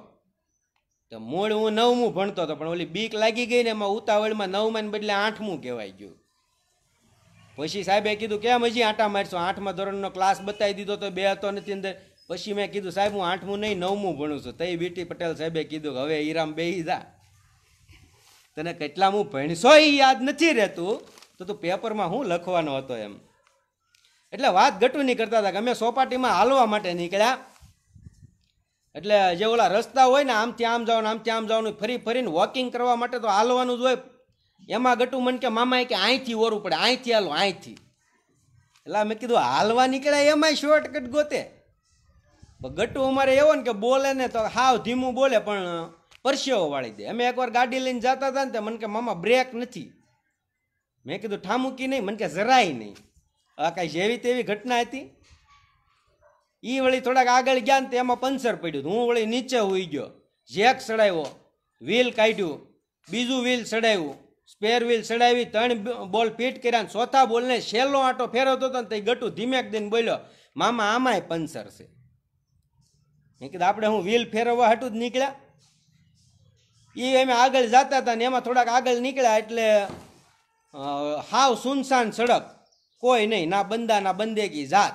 Speaker 1: તો મૂળ હું નવમું ભણતો હતો પણ ઓલી બીક લાગી ગઈ ને એમાં ઉતાવળમાં નવમાં બદલે આઠમું કહેવાય ગયું પછી સાહેબે કીધું કેમ હજી આંટા મારશો આઠમા ધોરણનો ક્લાસ બતાવી દીધો તો બે હતો નથી અંદર પછી મેં કીધું સાહેબ હું આઠમું નહીં નવમું ભણું છું તઈ બીટી પટેલ સાહેબે કીધું હવે ઈરામ બે જા તને કેટલા હું ભણશો એ યાદ નથી રહેતું તો તું પેપરમાં હું લખવાનો હતો એમ એટલે વાત ગટું નહીં કરતા હતા કે અમે સોપાટીમાં હાલવા માટે નીકળ્યા એટલે જે ઓલા રસ્તા હોય ને આમ ત્યાં આમ જવાનું આમ ત્યાં આમ જવાનું ફરી ફરીને વોકિંગ કરવા માટે તો હાલવાનું જ હોય એમાં ગટું મન કે મામા કે અહીંથી ઓરું પડે અહીંથી હાલો અહીંથી એટલે મેં કીધું હાલવા નીકળ્યા એમાંય શોર્ટકટ ગોતે ગટ્ટુ અમારે એવો ને કે બોલે ને તો હાવ ધીમું બોલે પણ પરસેવો વાળી દે અમે એકવાર ગાડી લઈને જતા હતા ને તો મને કે મામા બ્રેક નથી મેં કીધું ઠામુકી નહીં મને કે જરાય નહીં આ કાંઈ જેવી તેવી ઘટના હતી એ વળી થોડાક આગળ ગયા ને તો એમાં પંચર પડ્યું હું વળી નીચે હોઈ ગયો જેક સડાવ્યો વ્હીલ કાઢ્યું બીજું વ્હીલ સડાવ્યું સ્પેર વ્હીલ સડાવી ત્રણ બોલ ફિટ કર્યા ચોથા બોલને છેલ્લો આંટો ફેરવતો હતો ને તે ગટુ ધીમેક દઈને બોલ્યો મામા આમાંય પંચર છે કીધું આપણે હું વ્હીલ ફેરવવા હાટું જ નીકળ્યા એ અમે આગળ જતા હતા ને એમાં થોડાક આગળ નીકળ્યા એટલે હાવ સુનસાન સડક કોઈ નહીં ના બંદા ના બંદેગી જાત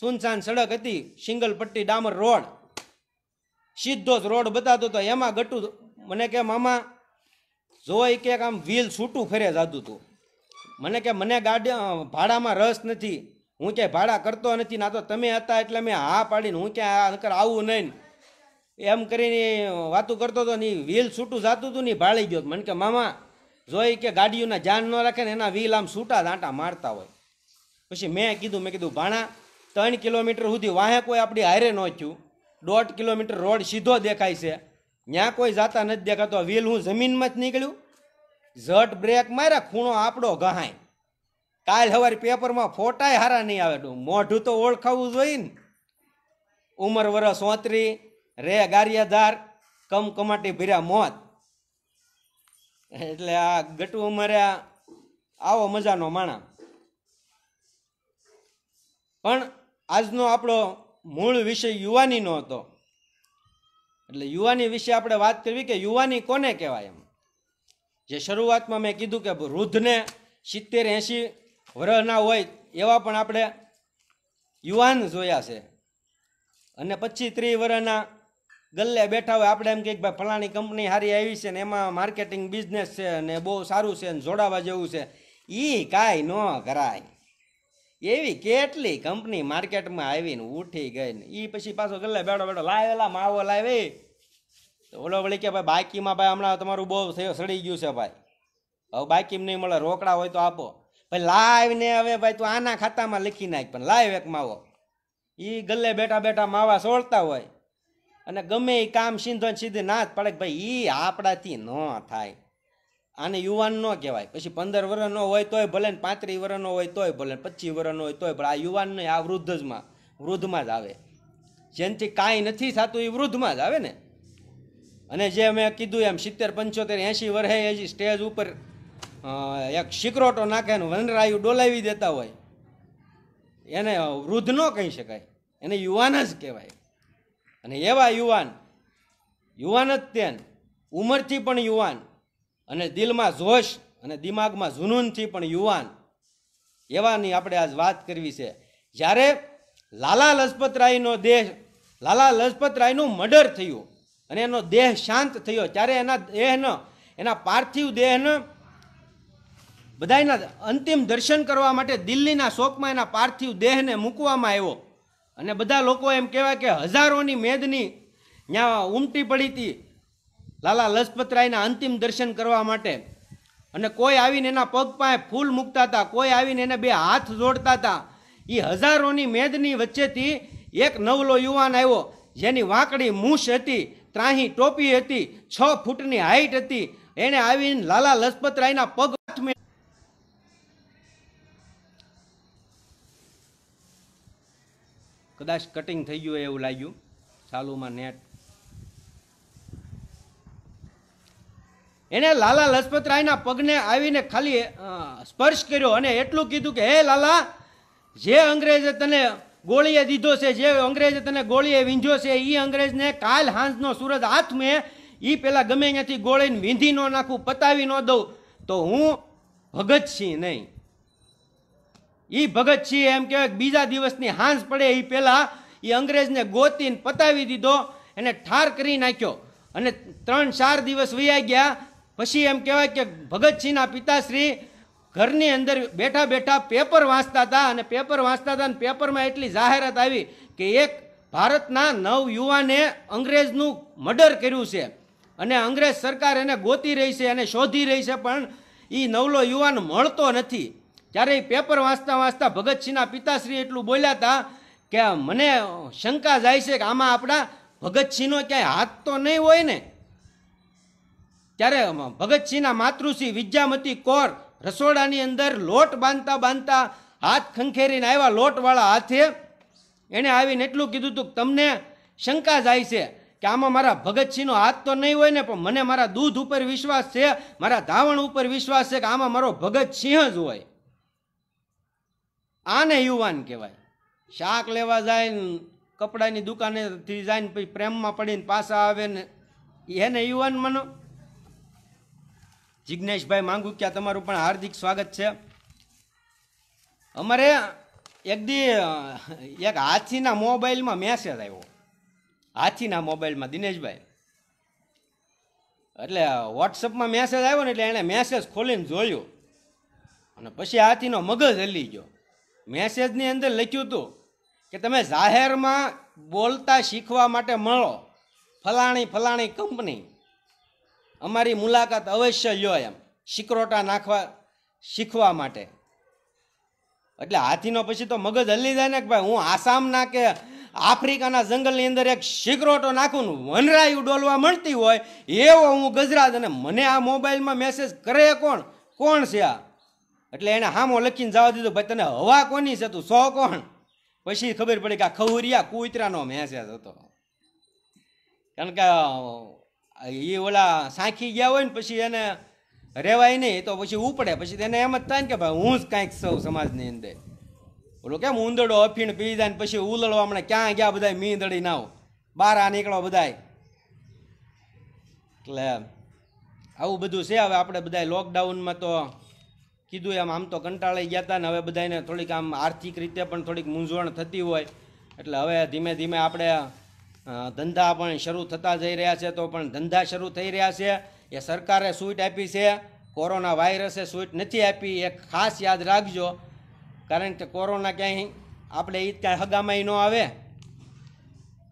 Speaker 1: સુનસાન સડક હતી સિંગલ પટ્ટી ડામર રોડ સીધો જ રોડ બતાતો હતો એમાં ગટું મને કે મામા જોઈ કે આમ વ્હીલ છૂટું ફેરે જાતું હતું મને કે મને ગાડી ભાડામાં રસ નથી હું ક્યાંય ભાડા કરતો નથી ના તો તમે હતા એટલે મેં હા પાડીને હું ક્યાં અંકર આવું નહીં એમ કરીને વાતું કરતો હતો ને વ્હીલ છૂટું જતું હતું ને ભાળી ગયો મને કે મામા જોઈ કે ગાડીઓના જાન ન રાખે ને એના વ્હીલ આમ છૂટા દાંટા મારતા હોય પછી મેં કીધું મેં કીધું ભાણા ત્રણ કિલોમીટર સુધી વાહે કોઈ આપણી હારે ન થયું દોઢ કિલોમીટર રોડ સીધો દેખાય છે ત્યાં કોઈ જાતા નથી દેખાતો વ્હીલ હું જમીનમાં જ નીકળ્યું ઝટ બ્રેક માર્યા ખૂણો આપણો ગહાય કાલ હવારે પેપરમાં ફોટાય હારા નહીં આવે મોઢું તો ઓળખાવું જોઈએ ને ઉંમર વરસ સોત્રી રે ગારિયાધાર કમ કમાટી ભીર્યા મોત એટલે આ ગટુ ઉંમરે આવો મજાનો માણા પણ આજનો આપણો મૂળ વિષય યુવાનીનો હતો એટલે યુવાની વિશે આપણે વાત કરવી કે યુવાની કોને કહેવાય એમ જે શરૂઆતમાં મેં કીધું કે વૃદ્ધને સિત્તેર એંશી વરહના હોય એવા પણ આપણે યુવાન જોયા છે અને પછી ત્રી વરહના ગલ્લે બેઠા હોય આપણે એમ કહીએ કે ભાઈ ફલાણી કંપની સારી આવી છે ને એમાં માર્કેટિંગ બિઝનેસ છે ને બહુ સારું છે ને જોડાવા જેવું છે એ કાંઈ ન કરાય એવી કેટલી કંપની માર્કેટમાં આવીને ઉઠી ગઈ ને એ પછી પાછો ગલ્લે બેડો બેડો લાવેલા માવો લાવે ઓલો વળી કે ભાઈ બાકીમાં ભાઈ હમણાં તમારું બહુ થયો સડી ગયું છે ભાઈ હવે બાકીમાં નહીં મળે રોકડા હોય તો આપો ભાઈ લાઈવ ને હવે ભાઈ તું આના ખાતામાં લખી નાખ પણ લાઈવ એક માવો એ ગલ્લે બેઠા બેઠા માવા સોળતા હોય અને ગમે એ કામ સીધો સીધી ના જ પડે ભાઈ એ આપણાથી ન થાય આને યુવાન ન કહેવાય પછી પંદર વર્ષનો હોય તોય ભલે ને પાંત્રીસ વર્ષનો હોય તોય ભલે પચીસ વર્ષનો હોય તોય ભલે આ યુવાન નહીં આ વૃદ્ધમાં વૃદ્ધમાં જ આવે જેનથી કાંઈ નથી થતું એ વૃદ્ધમાં જ આવે ને અને જે મેં કીધું એમ સિત્તેર પંચોતેર એંશી વર્ષે હજી સ્ટેજ ઉપર એક સિકરોટો નાખે ને વનરાયુ ડોલાવી દેતા હોય એને વૃદ્ધ ન કહી શકાય એને યુવાન જ કહેવાય અને એવા યુવાન યુવાન જ તેન ઉંમરથી પણ યુવાન અને દિલમાં જોશ અને દિમાગમાં જુનૂનથી પણ યુવાન એવાની આપણે આજ વાત કરવી છે જ્યારે લાલા લજપતરાયનો દેહ લાલા લજપતરાયનું મર્ડર થયું અને એનો દેહ શાંત થયો ત્યારે એના દેહનો એના પાર્થિવ દેહનો બધાના અંતિમ દર્શન કરવા માટે દિલ્હીના શોકમાં એના પાર્થિવ દેહને મૂકવામાં આવ્યો અને બધા લોકો એમ કહેવાય કે હજારોની મેદની ત્યાં ઉમટી પડી હતી લાલા લજપતરાયના અંતિમ દર્શન કરવા માટે અને કોઈ આવીને એના પગ પાસે ફૂલ મૂકતા હતા કોઈ આવીને એને બે હાથ જોડતા હતા એ હજારોની મેદની વચ્ચેથી એક નવલો યુવાન આવ્યો જેની વાંકડી મૂછ હતી ત્રાહી ટોપી હતી છ ફૂટની હાઈટ હતી એણે આવીને લાલા લજપતરાયના પગ હાથમાં કદાચ કટિંગ થઈ ગયું એવું લાગ્યું ચાલુમાં નેટ એને લાલા લજપતરાયના પગને આવીને ખાલી સ્પર્શ કર્યો અને એટલું કીધું કે હે લાલા જે અંગ્રેજે તને ગોળીએ દીધો છે જે અંગ્રેજે તને ગોળીએ વીંધ્યો છે એ અંગ્રેજને કાલ હાંસનો સૂરજ હાથ મેં એ પેલા ગમે ત્યાંથી ગોળીને વીંધી ન નાખું પતાવી ન દઉં તો હું ભગતસિંહ નહીં એ ભગતસિંહ એમ કહેવાય બીજા દિવસની હાંસ પડે એ પહેલાં એ અંગ્રેજને ગોતીને પતાવી દીધો એને ઠાર કરી નાખ્યો અને ત્રણ ચાર દિવસ વૈયા ગયા પછી એમ કહેવાય કે ભગતસિંહના પિતાશ્રી ઘરની અંદર બેઠા બેઠા પેપર વાંચતા હતા અને પેપર વાંચતા હતા અને પેપરમાં એટલી જાહેરાત આવી કે એક ભારતના નવ યુવાને અંગ્રેજનું મર્ડર કર્યું છે અને અંગ્રેજ સરકાર એને ગોતી રહી છે અને શોધી રહી છે પણ એ નવલો યુવાન મળતો નથી ક્યારેય પેપર વાંચતા વાંચતા ભગતસિંહના પિતાશ્રી એટલું બોલ્યા હતા કે મને શંકા જાય છે કે આમાં આપણા ભગતસિંહનો ક્યાંય હાથ તો નહીં હોય ને ત્યારે ભગતસિંહના માતૃશ્રી વિદ્યામતી કોર રસોડાની અંદર લોટ બાંધતા બાંધતા હાથ ખંખેરીને આવ્યા લોટવાળા હાથે એણે આવીને એટલું કીધું હતું કે તમને શંકા જાય છે કે આમાં મારા ભગતસિંહનો હાથ તો નહીં હોય ને પણ મને મારા દૂધ ઉપર વિશ્વાસ છે મારા ધાવણ ઉપર વિશ્વાસ છે કે આમાં મારો ભગતસિંહ જ હોય આને યુવાન કહેવાય શાક લેવા જાય ને કપડાની દુકાનેથી જાય ને પછી પ્રેમમાં પડીને પાછા આવે ને એને યુવાન માનો જિજ્ઞેશભાઈ માંગુ ક્યાં તમારું પણ હાર્દિક સ્વાગત છે અમારે એક દી એક હાથીના મોબાઈલમાં મેસેજ આવ્યો હાથીના મોબાઈલમાં દિનેશભાઈ એટલે વોટ્સઅપમાં મેસેજ આવ્યો ને એટલે એણે મેસેજ ખોલીને જોયો અને પછી હાથીનો મગજ હલી ગયો મેસેજની અંદર લખ્યું હતું કે તમે જાહેરમાં બોલતા શીખવા માટે મળો ફલાણી ફલાણી કંપની અમારી મુલાકાત અવશ્ય લ્યો એમ સિકરોટા નાખવા શીખવા માટે એટલે હાથીનો પછી તો મગજ હલી જાય ને કે ભાઈ હું આસામના કે આફ્રિકાના જંગલની અંદર એક સિગરેટો નાખું વનરાયું ડોલવા મળતી હોય એવો હું ગજરાત અને મને આ મોબાઈલમાં મેસેજ કરે કોણ કોણ છે આ એટલે એને હામો લખીને જવા દીધો ભાઈ તને હવા કોની છે તું સો કોણ પછી ખબર પડી કે આ ખવરિયા કુતરાનો મેસેજ હતો કારણ કે એ ઓલા સાંખી ગયા હોય ને પછી એને રહેવાય નહીં તો પછી ઉપડે પછી તેને એમ જ થાય ને કે ભાઈ હું જ કાંઈક સૌ સમાજની અંદર ઓલો કેમ ઉંદડો અફીણ પી જાય ને પછી ઉલળવા હમણાં ક્યાં ગયા બધા મીંદડી નાવ બાર આ નીકળો બધાય એટલે આવું બધું છે હવે આપણે બધા લોકડાઉનમાં તો કીધું એમ આમ તો કંટાળી ગયા હતા ને હવે બધાને થોડીક આમ આર્થિક રીતે પણ થોડીક મૂંઝવણ થતી હોય એટલે હવે ધીમે ધીમે આપણે ધંધા પણ શરૂ થતા જઈ રહ્યા છે તો પણ ધંધા શરૂ થઈ રહ્યા છે એ સરકારે સૂટ આપી છે કોરોના વાયરસે સૂટ નથી આપી એ ખાસ યાદ રાખજો કારણ કે કોરોના ક્યાંય આપણે એ ક્યાંય હગામાં ન આવે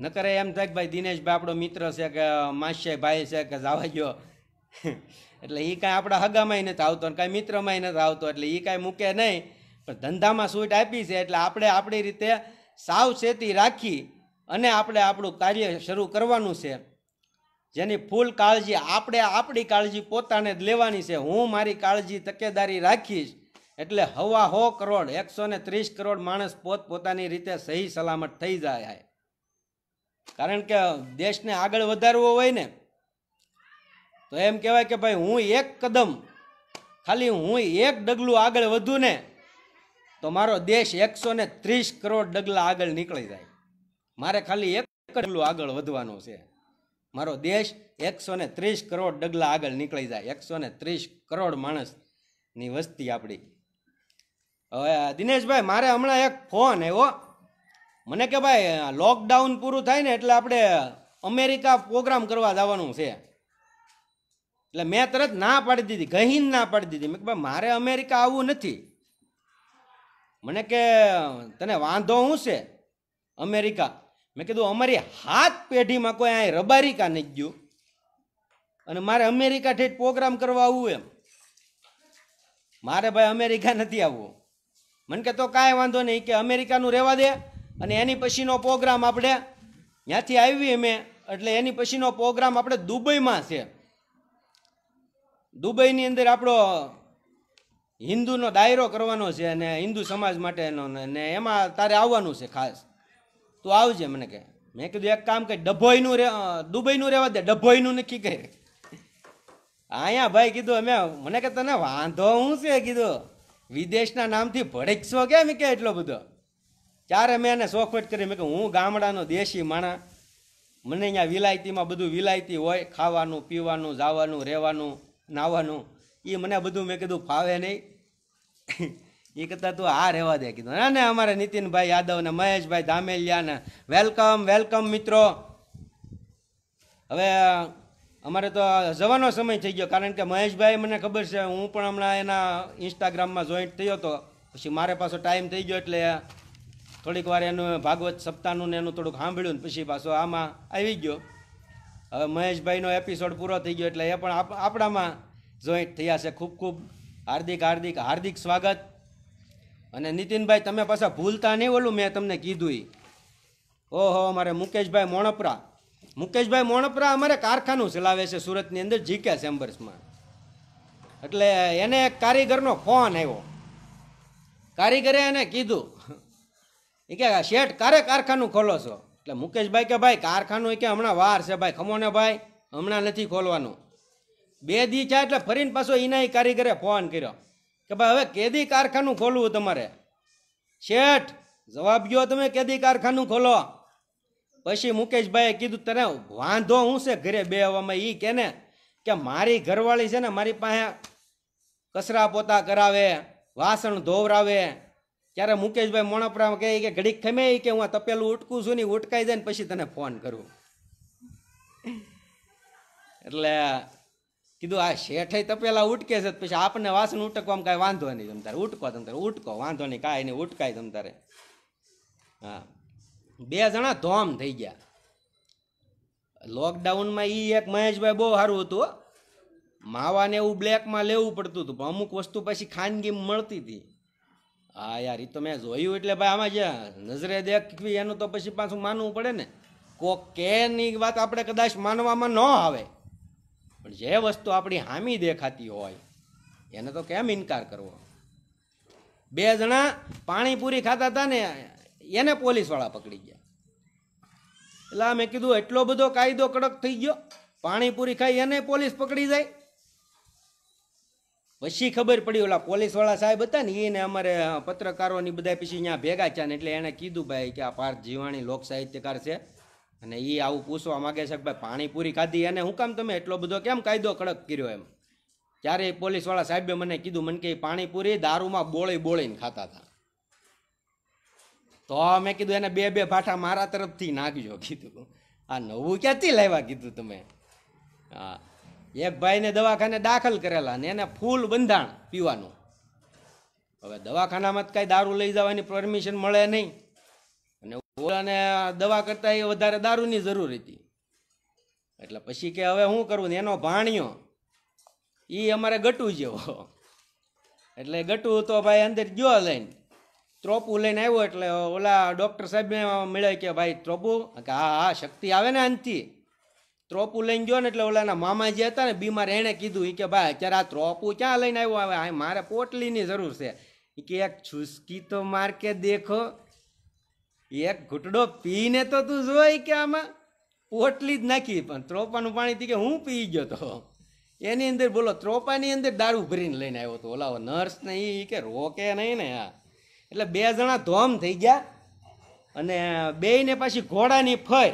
Speaker 1: નકરે એમ થાય કે ભાઈ દિનેશભાઈ આપણો મિત્ર છે કે માસભાઈ ભાઈ છે કે જાવા ગયો એટલે એ કાંઈ આપણા હગામાંય નથી આવતો અને કાંઈ મિત્રમાંય નથી આવતો એટલે એ કાંઈ મૂકે નહીં પણ ધંધામાં સૂટ આપી છે એટલે આપણે આપણી રીતે સાવચેતી રાખી અને આપણે આપણું કાર્ય શરૂ કરવાનું છે જેની ફૂલ કાળજી આપણે આપણી કાળજી પોતાને જ લેવાની છે હું મારી કાળજી તકેદારી રાખીશ એટલે હવા હો કરોડ એકસો ને ત્રીસ કરોડ માણસ પોત પોતાની રીતે સહી સલામત થઈ જાય કારણ કે દેશને આગળ વધારવો હોય ને તો એમ કહેવાય કે ભાઈ હું એક કદમ ખાલી હું એક ડગલું આગળ વધું ને તો મારો દેશ એકસો ને ત્રીસ કરોડ ડગલા આગળ નીકળી જાય મારે ખાલી એક ડગલું આગળ વધવાનું છે મારો દેશ એકસો ને ત્રીસ કરોડ ડગલા આગળ નીકળી જાય એકસો ને ત્રીસ કરોડ માણસની વસ્તી આપણી હવે દિનેશભાઈ મારે હમણાં એક ફોન આવ્યો મને કે ભાઈ લોકડાઉન પૂરું થાય ને એટલે આપણે અમેરિકા પ્રોગ્રામ કરવા જવાનું છે એટલે મેં તરત ના પાડી દીધી ગહીન ના પાડી દીધી મેં ભાઈ મારે અમેરિકા આવવું નથી મને કે તને વાંધો હું છે અમેરિકા મેં કીધું અમારી હાથ પેઢીમાં કોઈ અહીં રબારિકા નહીં ગયું અને મારે અમેરિકા ઠેઠ પ્રોગ્રામ કરવા આવવું એમ મારે ભાઈ અમેરિકા નથી આવવું મને કે તો કાંઈ વાંધો નહીં કે અમેરિકાનું રહેવા દે અને એની પછીનો પ્રોગ્રામ આપણે ત્યાંથી આવી મેં એટલે એની પછીનો પ્રોગ્રામ આપણે દુબઈમાં છે દુબઈની અંદર આપણો હિન્દુનો દાયરો કરવાનો છે અને હિન્દુ સમાજ માટેનો ને એમાં તારે આવવાનું છે ખાસ તું આવજે મને કે મેં કીધું એક કામ કંઈ ડભોઈનું રે દુબઈનું રહેવા દે ડભોઈનું નક્કી કરે અહીંયા ભાઈ કીધું અમે મને કે તને વાંધો હું છે કીધું વિદેશના નામથી ભડકશો કેમ કે એટલો બધો ત્યારે મેં એને શોખવટ કરી મેં કે હું ગામડાનો દેશી માણા મને અહીંયા વિલાયતીમાં બધું વિલાયતી હોય ખાવાનું પીવાનું જવાનું રહેવાનું નાહવાનું એ મને બધું મેં કીધું ફાવે નહીં એ કરતાં તું આ રહેવા દે કીધું ના ને અમારા નીતિનભાઈ યાદવ ને મહેશભાઈ ધામેલિયાને વેલકમ વેલકમ મિત્રો હવે અમારે તો જવાનો સમય થઈ ગયો કારણ કે મહેશભાઈ મને ખબર છે હું પણ હમણાં એના ઇન્સ્ટાગ્રામમાં જોઈન્ટ થયો હતો પછી મારે પાછો ટાઈમ થઈ ગયો એટલે થોડીક વાર એનું ભાગવત સપ્તાહનું ને એનું થોડુંક સાંભળ્યું ને પછી પાછો આમાં આવી ગયો હવે મહેશભાઈનો એપિસોડ પૂરો થઈ ગયો એટલે એ પણ આપણામાં જોઈન્ટ થયા છે ખૂબ ખૂબ હાર્દિક હાર્દિક હાર્દિક સ્વાગત અને નીતિનભાઈ તમે પાછા ભૂલતા નહીં ઓલું મેં તમને કીધું ઓહો અમારે મુકેશભાઈ મોણપરા મુકેશભાઈ મોણપરા અમારે કારખાનું ચલાવે છે સુરતની અંદર જીકે ચેમ્બર્સમાં એટલે એને એક કારીગરનો ફોન આવ્યો કારીગરે એને કીધું કે શેઠ કારે કારખાનું ખોલો છો એટલે મુકેશભાઈ કે ભાઈ કારખાનું કે હમણાં વાર છે ભાઈ ખમો ને ભાઈ હમણાં નથી ખોલવાનું બે દી થયા એટલે ફરીને પાછો એના કારીગરે ફોન કર્યો કે ભાઈ હવે કેદી કારખાનું ખોલવું તમારે શેઠ જવાબ ગયો તમે કેદી કારખાનું ખોલો પછી મુકેશભાઈએ કીધું તને વાંધો હું છે ઘરે બે હવામાં એ કે ને કે મારી ઘરવાળી છે ને મારી પાસે કચરા પોતા કરાવે વાસણ ધોવરાવે ત્યારે મુકેશભાઈ મોણપરા કહે કે ઘડીક ખમે કે હું તપેલું ઉટકું છું ને ઉટકાઈ જાય ને પછી તને ફોન કરું એટલે કીધું આ શેઠે તપેલા ઉટકે છે પછી આપણને વાસણ ઉટકવામાં કાંઈ વાંધો નહીં તમ ઉટકો તમ ઉટકો વાંધો નહીં કાંઈ નહીં ઉટકાય તમ તારે હા બે જણા ધોમ થઈ ગયા લોકડાઉનમાં એ એક મહેશભાઈ બહુ સારું હતું માવાને એવું બ્લેકમાં લેવું પડતું હતું પણ અમુક વસ્તુ પછી ખાનગી મળતી હતી હા યાર એ તો મેં જોયું એટલે ભાઈ આમાં જ્યાં નજરે દેખવી એનું તો પછી પાછું માનવું પડે ને કોક કે ની વાત આપણે કદાચ માનવામાં ન આવે પણ જે વસ્તુ આપણી હામી દેખાતી હોય એને તો કેમ ઇનકાર કરવો બે જણા પાણીપુરી ખાતા હતા ને એને પોલીસવાળા પકડી ગયા એટલે મેં કીધું એટલો બધો કાયદો કડક થઈ ગયો પાણીપુરી ખાઈ એને પોલીસ પકડી જાય પછી ખબર પડી ઓલા પોલીસવાળા સાહેબ હતા ને એને અમારે પત્રકારોની બધા પછી અહીંયા ભેગા છે ને એટલે એણે કીધું ભાઈ કે આ પાર્થ જીવાણી લોક સાહિત્યકાર છે અને એ આવું પૂછવા માગે છે કે ભાઈ પાણીપુરી ખાધી અને હું કામ તમે એટલો બધો કેમ કાયદો કડક કર્યો એમ ત્યારે એ પોલીસવાળા સાહેબે મને કીધું મને કે પાણીપુરી દારૂમાં બોળી બોળીને ખાતા હતા તો મેં કીધું એને બે બે ભાઠા મારા તરફથી નાખજો કીધું આ નવું ક્યાંથી લાવ્યા કીધું તમે હા એક ભાઈને દવાખાને દાખલ કરેલા ને એને ફૂલ બંધાણ પીવાનું હવે દવાખાનામાં જ કાંઈ દારૂ લઈ જવાની પરમિશન મળે નહીં અને ઓલાને દવા કરતાં એ વધારે દારૂની જરૂર હતી એટલે પછી કે હવે શું કરવું ને એનો ભાણ્યો એ અમારે ગટું જેવો એટલે ગટું તો ભાઈ અંદર ગયો લઈને ત્રોપું લઈને આવ્યો એટલે ઓલા ડૉક્ટર સાહેબને મળે કે ભાઈ ત્રોપું કે હા હા શક્તિ આવે ને અંતથી ત્રોપું લઈને ગયો ને એટલે ઓલાના મામા જે હતા ને બીમાર એણે કીધું એ કે ભાઈ અત્યારે આ ત્રોપું ક્યાં લઈને આવ્યો આવે હા મારે પોટલીની જરૂર છે એ કે એક છુસકી તો માર કે દેખો એક ઘૂંટડો પીને તો તું જોઈ કે આમાં પોટલી જ નાખી પણ ત્રોપાનું પાણી પાણીથી કે હું પી ગયો તો એની અંદર બોલો ત્રોપાની અંદર દારૂ ભરીને લઈને આવ્યો હતો ઓલા નર્સ ને એ કે રોકે નહીં ને હા એટલે બે જણા ધોમ થઈ ગયા અને બેયને પાછી ઘોડાની ફય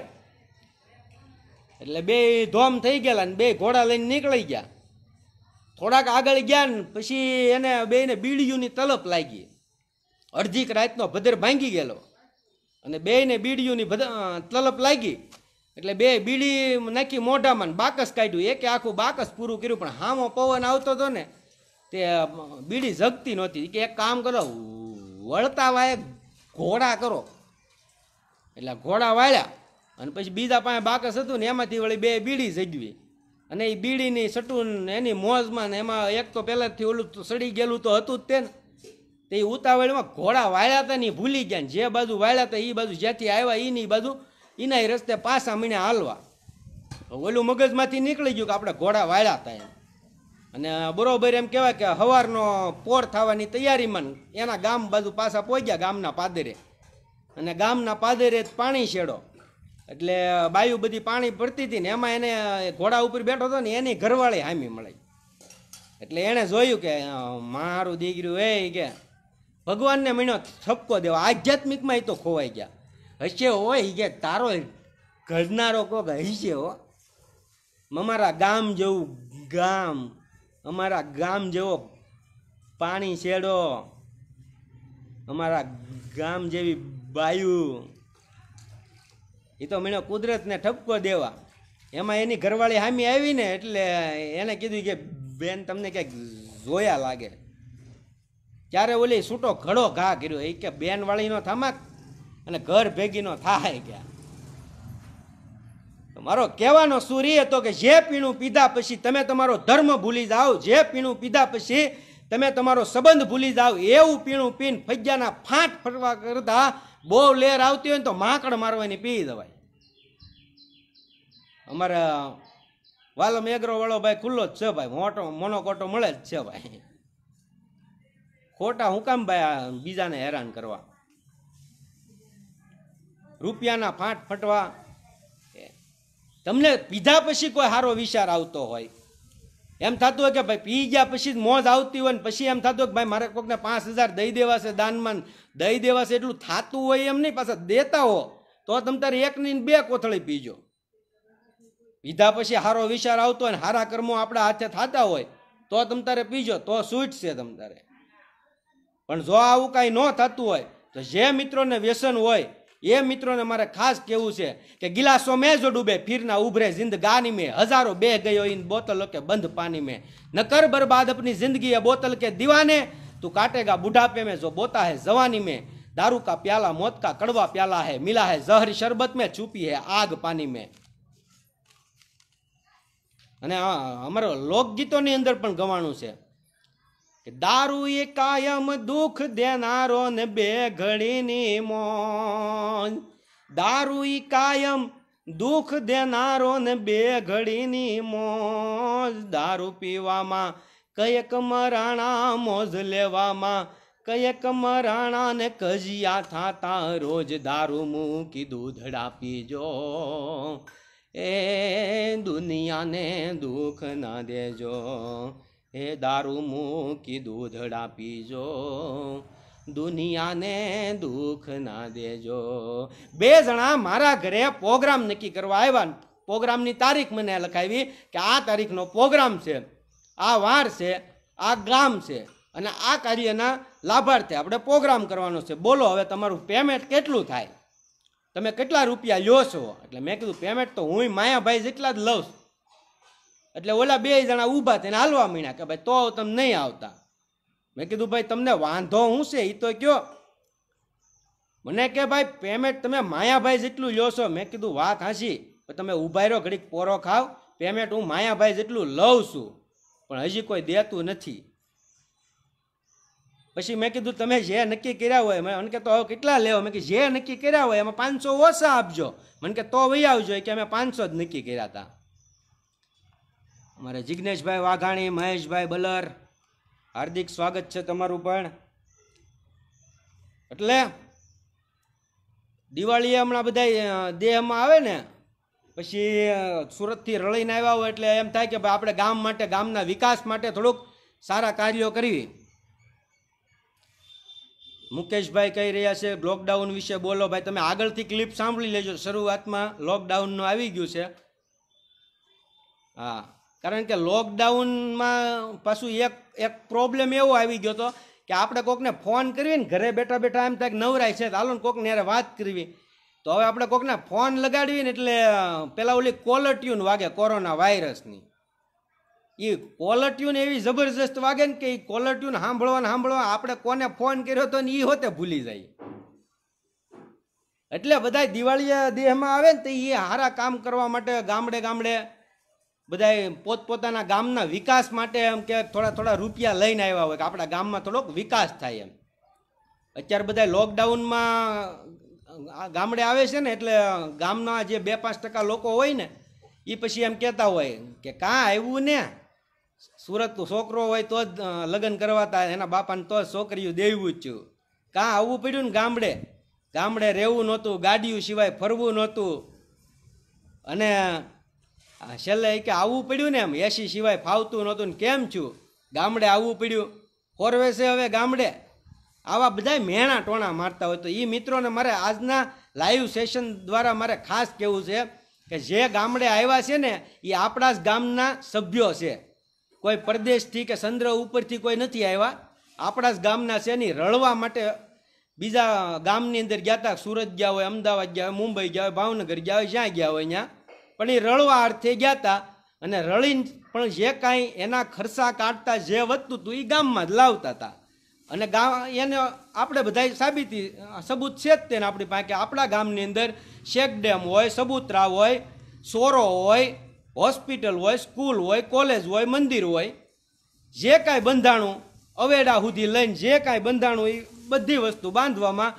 Speaker 1: એટલે બે ધોમ થઈ ગયેલા ને બે ઘોડા લઈને નીકળી ગયા થોડાક આગળ ગયા ને પછી એને બેને બીડીયુંની તલપ લાગી અડધીક રાતનો ભદર ભાંગી ગયેલો અને બેને બીડીયુંની તલપ લાગી એટલે બે બીડી નાખી મોઢામાં બાકસ કાઢ્યું એકે આખું બાકસ પૂરું કર્યું પણ હામો પવન આવતો હતો ને તે બીડી જગતી નહોતી કે એક કામ કરો વળતા વાય ઘોડા કરો એટલે ઘોડા વાળ્યા અને પછી બીજા પાસે બાકસ હતું ને એમાંથી વળી બે બીડી જડવી અને એ બીડીની સટુન એની મોજમાં ને એમાં એક તો પહેલાંથી ઓલું સડી ગયેલું તો હતું જ તે ને તે ઉતાવળમાં ઘોડા વાળ્યા હતા ને ભૂલી ગયા ને જે બાજુ વાળ્યા હતા એ બાજુ જ્યાંથી આવ્યા એની બાજુ એના રસ્તે પાછા મહિને હાલવા ઓલું મગજમાંથી નીકળી ગયું કે આપણે ઘોડા વાળ્યા હતા એમ અને બરોબર એમ કહેવાય કે સવારનો પોર થવાની તૈયારીમાં એના ગામ બાજુ પાછા પહોંચ્યા ગામના પાદરે અને ગામના પાદરે જ પાણી શેડો એટલે બાયું બધી પાણી પડતી હતી ને એમાં એને ઘોડા ઉપર બેઠો હતો ને એની ઘરવાળી હામી મળી એટલે એણે જોયું કે મારું દીકરું એ કે ભગવાનને મીણો છપકો દેવો આધ્યાત્મિકમાં એ તો ખોવાઈ ગયા હશે હોય કે તારો ઘડનારો કોક હશે હો અમારા ગામ જેવું ગામ અમારા ગામ જેવો પાણી છેડો અમારા ગામ જેવી બાયું એ તો મીણો કુદરતને ઠપકો દેવા એમાં એની ઘરવાળી હામી આવીને એટલે એને કીધું કે બેન તમને ક્યાંક જોયા લાગે ત્યારે ઓલી છૂટો ઘડો ઘા કર્યો એ કે બેનવાળીનો થમાક અને ઘર ભેગીનો થાય ગયા મારો કહેવાનો સુર એ હતો કે જે પીણું પીધા પછી તમે તમારો ધર્મ ભૂલી જાઓ જે પીણું પીધા પછી તમે તમારો સંબંધ ભૂલી જાઓ એવું પીણું પીને ફજ્જાના ફાંટ ફરવા કરતા બહુ લેર આવતી હોય ને તો માકડ મારવાની પી દવાય અમારે વાલો એગ્રો વાળો ભાઈ ખુલ્લો જ છે ભાઈ મોટો મોનો કોટો મળે જ છે ભાઈ ખોટા હું કામ ભાઈ બીજાને હેરાન કરવા રૂપિયાના ફાંટ ફટવા તમને પીધા પછી કોઈ સારો વિચાર આવતો હોય એમ થતું હોય કે ભાઈ પી ગયા પછી મોજ આવતી હોય ને પછી એમ થતું હોય કે ભાઈ મારે કોકને પાંચ હજાર દઈ દેવાશે દાનમાં દઈ દેવાશે એટલું થતું હોય એમ નહીં પાછા દેતા હો તો તમે તારે એક નહીં બે કોથળી પીજો પીધા પછી સારો વિચાર આવતો હોય ને સારા કર્મો આપણા હાથે થતા હોય તો તમે તારે પીજો તો છે તમ તારે પણ જો આવું કાંઈ ન થતું હોય તો જે મિત્રોને વ્યસન હોય એ મિત્રોને મારે ખાસ કેવું છે કે ગિલાસો મેં જો ડૂબે ફિરના ઉભરે જિંદગાની મેં હજારો બે ગયો ઇન બોતલો કે બંધ પાણી મેં નકર બરબાદ અપની જિંદગી એ બોતલ કે દીવાને તું કાટેગા બુઢાપે મેં જો બોતા હે જવાની મેં દારૂ કા પ્યાલા મોત કા કડવા પ્યાલા હે મિલા હે જહર શરબત મેં છુપી હે આગ પાની મેં અને અમારો લોકગીતોની અંદર પણ ગવાણું છે દારૂ એ કાયમ દુઃખ દેનારો ને બે ઘડીની મોન દારૂ ઈ કાયમ દુઃખ દેનારો ને બે ઘડીની મોજ દારૂ પીવામાં કયક મરાણા મોજ લેવામાં કયક મરાણા ને કજિયા થાતા રોજ દારૂ મૂકી દૂધડા પીજો એ દુનિયાને દુઃખ ના દેજો હે દારૂ મૂકી દૂધડા પીજો દુનિયાને દુઃખ ના દેજો બે જણા મારા ઘરે પ્રોગ્રામ નક્કી કરવા આવ્યા પ્રોગ્રામની તારીખ મને લખાવી કે આ તારીખનો પ્રોગ્રામ છે આ વાર છે આ ગામ છે અને આ કાર્યના લાભાર્થે આપણે પ્રોગ્રામ કરવાનો છે બોલો હવે તમારું પેમેન્ટ કેટલું થાય તમે કેટલા રૂપિયા લ્યો છો એટલે મેં કીધું પેમેન્ટ તો હું માયાભાઈ જેટલા જ લઉં છું એટલે ઓલા બે જણા ઊભા થઈને હાલવા માંડ્યા કે ભાઈ તો તમે નહીં આવતા મેં કીધું ભાઈ તમને વાંધો હું છે એ તો કયો મને કે ભાઈ પેમેન્ટ તમે માયાભાઈ જેટલું લ્યો છો મેં કીધું વાત હાંસી તમે ઊભા રહ્યો ઘડીક પોરો ખાવ પેમેન્ટ હું માયાભાઈ જેટલું લઉં છું પણ હજી કોઈ દેતું નથી પછી મેં કીધું તમે જે નક્કી કર્યા હોય મને કે તો કેટલા લેવો મેં કે જે નક્કી કર્યા હોય એમાં પાંચસો ઓછા આપજો મને કે તો વહી આવજો કે અમે પાંચસો જ નક્કી કર્યા હતા અમારે જિજ્ઞેશભાઈ વાઘાણી મહેશભાઈ બલર હાર્દિક સ્વાગત છે તમારું પણ એટલે દિવાળી હમણાં બધા દેહમાં આવે ને પછી સુરતથી રળીને આવ્યા હોય એટલે એમ થાય કે ભાઈ આપણે ગામ માટે ગામના વિકાસ માટે થોડુંક સારા કાર્યો કરવી મુકેશભાઈ કહી રહ્યા છે લોકડાઉન વિશે બોલો ભાઈ તમે આગળથી ક્લિપ સાંભળી લેજો શરૂઆતમાં લોકડાઉનનું આવી ગયું છે હા કારણ કે લોકડાઉનમાં પાછું એક એક પ્રોબ્લેમ એવો આવી ગયો હતો કે આપણે કોકને ફોન કરીએ ને ઘરે બેઠા બેઠા એમ થાય નવરાય છે હાલો ને કોકને યારે વાત કરવી તો હવે આપણે કોકને ફોન લગાડીએ ને એટલે પેલા ઓલી કોલર ટ્યુન વાગે કોરોના વાયરસની એ કોલર ટ્યુન એવી જબરજસ્ત વાગે ને કે એ કોલર ટ્યુન સાંભળવા સાંભળવા આપણે કોને ફોન કર્યો હતો ને એ હોતે ભૂલી જાય એટલે બધા દિવાળીયા દેહમાં આવે ને તો એ સારા કામ કરવા માટે ગામડે ગામડે બધા પોતપોતાના ગામના વિકાસ માટે એમ કે થોડા થોડા રૂપિયા લઈને આવ્યા હોય કે આપણા ગામમાં થોડોક વિકાસ થાય એમ અત્યારે બધા લોકડાઉનમાં ગામડે આવે છે ને એટલે ગામના જે બે પાંચ ટકા લોકો હોય ને એ પછી એમ કહેતા હોય કે કાં આવ્યું ને સુરત છોકરો હોય તો જ લગ્ન કરવાતા એના બાપાને તો જ છોકરીઓ દેવું જ છું કાં આવવું પડ્યું ને ગામડે ગામડે રહેવું નહોતું ગાડીયું સિવાય ફરવું નહોતું અને છેલ્લે કે આવવું પડ્યું ને એમ એસી સિવાય ફાવતું નહોતું ને કેમ છું ગામડે આવવું પડ્યું ફોરવેસે હવે ગામડે આવા બધા મેણા ટોણા મારતા હોય તો એ મિત્રોને મારે આજના લાઈવ સેશન દ્વારા મારે ખાસ કહેવું છે કે જે ગામડે આવ્યા છે ને એ આપણા જ ગામના સભ્યો છે કોઈ પરદેશથી કે સંદ્રહ ઉપરથી કોઈ નથી આવ્યા આપણા જ ગામના છે નહીં રળવા માટે બીજા ગામની અંદર ગયા હતા સુરત ગયા હોય અમદાવાદ ગયા હોય મુંબઈ ગયા હોય ભાવનગર ગયા હોય જ્યાં ગયા હોય અહીંયા પણ એ રળવા અર્થે ગયા હતા અને રળીને પણ જે કાંઈ એના ખર્ચા કાઢતા જે વધતું હતું એ ગામમાં જ લાવતા હતા અને ગામ એને આપણે બધા સાબિતી સબૂત છે જ તેને આપણી પાસે આપણા ગામની અંદર શેક હોય સબૂતરા હોય સોરો હોય હોસ્પિટલ હોય સ્કૂલ હોય કોલેજ હોય મંદિર હોય જે કાંઈ બંધાણું અવેડા સુધી લઈને જે કાંઈ બંધાણું એ બધી વસ્તુ બાંધવામાં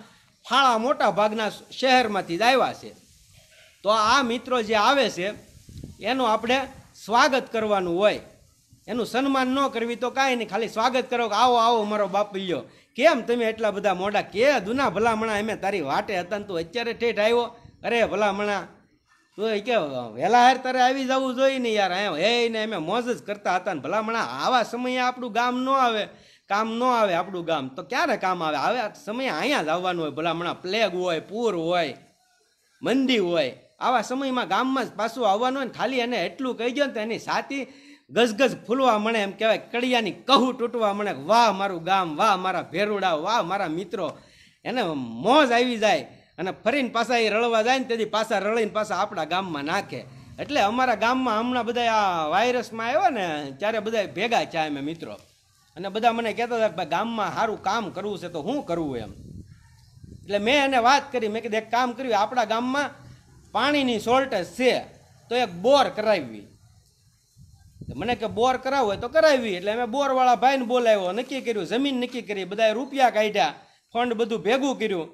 Speaker 1: ફાળા મોટા ભાગના શહેરમાંથી જ આવ્યા છે તો આ મિત્રો જે આવે છે એનું આપણે સ્વાગત કરવાનું હોય એનું સન્માન ન કરવી તો કાંઈ નહીં ખાલી સ્વાગત કરો કે આવો આવો મારો બાપલ્યો કેમ તમે એટલા બધા મોડા કે દુના ભલામણા અમે તારી વાટે હતા તું અત્યારે ઠેઠ આવ્યો અરે ભલામણા તું એ કે વહેલા હાર તારે આવી જવું જોઈએ ને યાર એમ હે ને અમે મોજ જ કરતા હતા ને ભલામણા આવા સમયે આપણું ગામ ન આવે કામ ન આવે આપણું ગામ તો ક્યારે કામ આવે આવે સમયે અહીંયા જ આવવાનું હોય ભલામણા પ્લેગ હોય પૂર હોય મંદી હોય આવા સમયમાં ગામમાં જ પાછું આવવાનું હોય ને ખાલી એને એટલું કહી દો ને તો એની સાતી ગજગજ ફૂલવા મળે એમ કહેવાય કડિયાની કહું તૂટવા મળે વાહ મારું ગામ વાહ મારા ભેરુડા વાહ મારા મિત્રો એને મોજ આવી જાય અને ફરીને પાછા એ રળવા જાય ને તેથી પાછા રળીને પાછા આપણા ગામમાં નાખે એટલે અમારા ગામમાં હમણાં બધા આ વાયરસમાં આવ્યો ને ત્યારે બધા ભેગા થયા અમે મિત્રો અને બધા મને કહેતા હતા ભાઈ ગામમાં સારું કામ કરવું છે તો શું કરવું એમ એટલે મેં એને વાત કરી મેં કીધું એક કામ કર્યું આપણા ગામમાં પાણીની શોર્ટેજ છે તો એક બોર કરાવી મને કે બોર કરાવવું હોય તો કરાવી એટલે અમે બોરવાળા ભાઈને બોલાવ્યો નક્કી કર્યું જમીન નક્કી કરી બધાએ રૂપિયા કાઢ્યા ફંડ બધું ભેગું કર્યું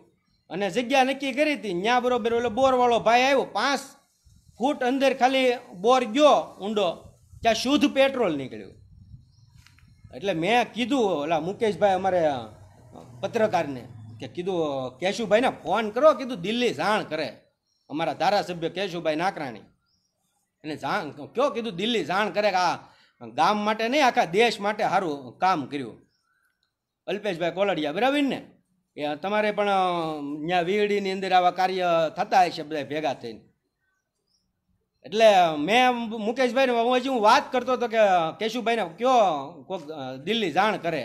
Speaker 1: અને જગ્યા નક્કી કરી હતી ત્યાં બરોબર એટલે બોરવાળો ભાઈ આવ્યો પાંચ ફૂટ અંદર ખાલી બોર ગયો ઊંડો ત્યાં શુદ્ધ પેટ્રોલ નીકળ્યું એટલે મેં કીધું ઓલા મુકેશભાઈ અમારે પત્રકારને કે કીધું કેશુભાઈને ફોન કરો કીધું દિલ્હી જાણ કરે અમારા ધારાસભ્ય કેશુભાઈ નાકરાણી એને જાણ કયો કીધું દિલ્હી જાણ કરે કે આ ગામ માટે નહીં આખા દેશ માટે સારું કામ કર્યું અલ્પેશભાઈ કોલડિયા બરાબર ને એ તમારે પણ ત્યાં વીડીની અંદર આવા કાર્ય થતા હશે બધા ભેગા થઈને એટલે મેં મુકેશભાઈને હું હજી હું વાત કરતો હતો કે કેશુભાઈને કયો કોક દિલ્હી જાણ કરે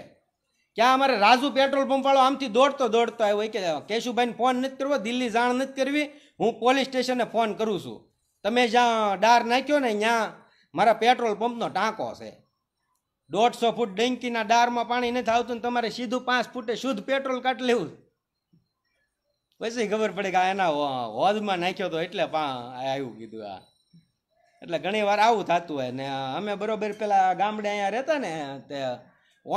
Speaker 1: ક્યાં અમારે રાજુ પેટ્રોલ પંપવાળો આમથી દોડતો દોડતો આવ્યો કે કેશુભાઈને ફોન નથી કરવો દિલ્હી જાણ નથી કરવી હું પોલીસ સ્ટેશને ફોન કરું છું તમે જ્યાં ડાર નાખ્યો ને ત્યાં મારા પેટ્રોલ પંપનો ટાંકો છે દોઢસો ફૂટ ડેન્કીના ડારમાં પાણી નથી આવતું ને તમારે સીધું પાંચ ફૂટે શુદ્ધ પેટ્રોલ કાઢી લેવું પછી ખબર પડે કે એના હોદમાં નાખ્યો તો એટલે પા આવ્યું કીધું આ એટલે ઘણી વાર આવું થતું હોય ને અમે બરોબર પેલા ગામડે અહીંયા રહેતા ને તે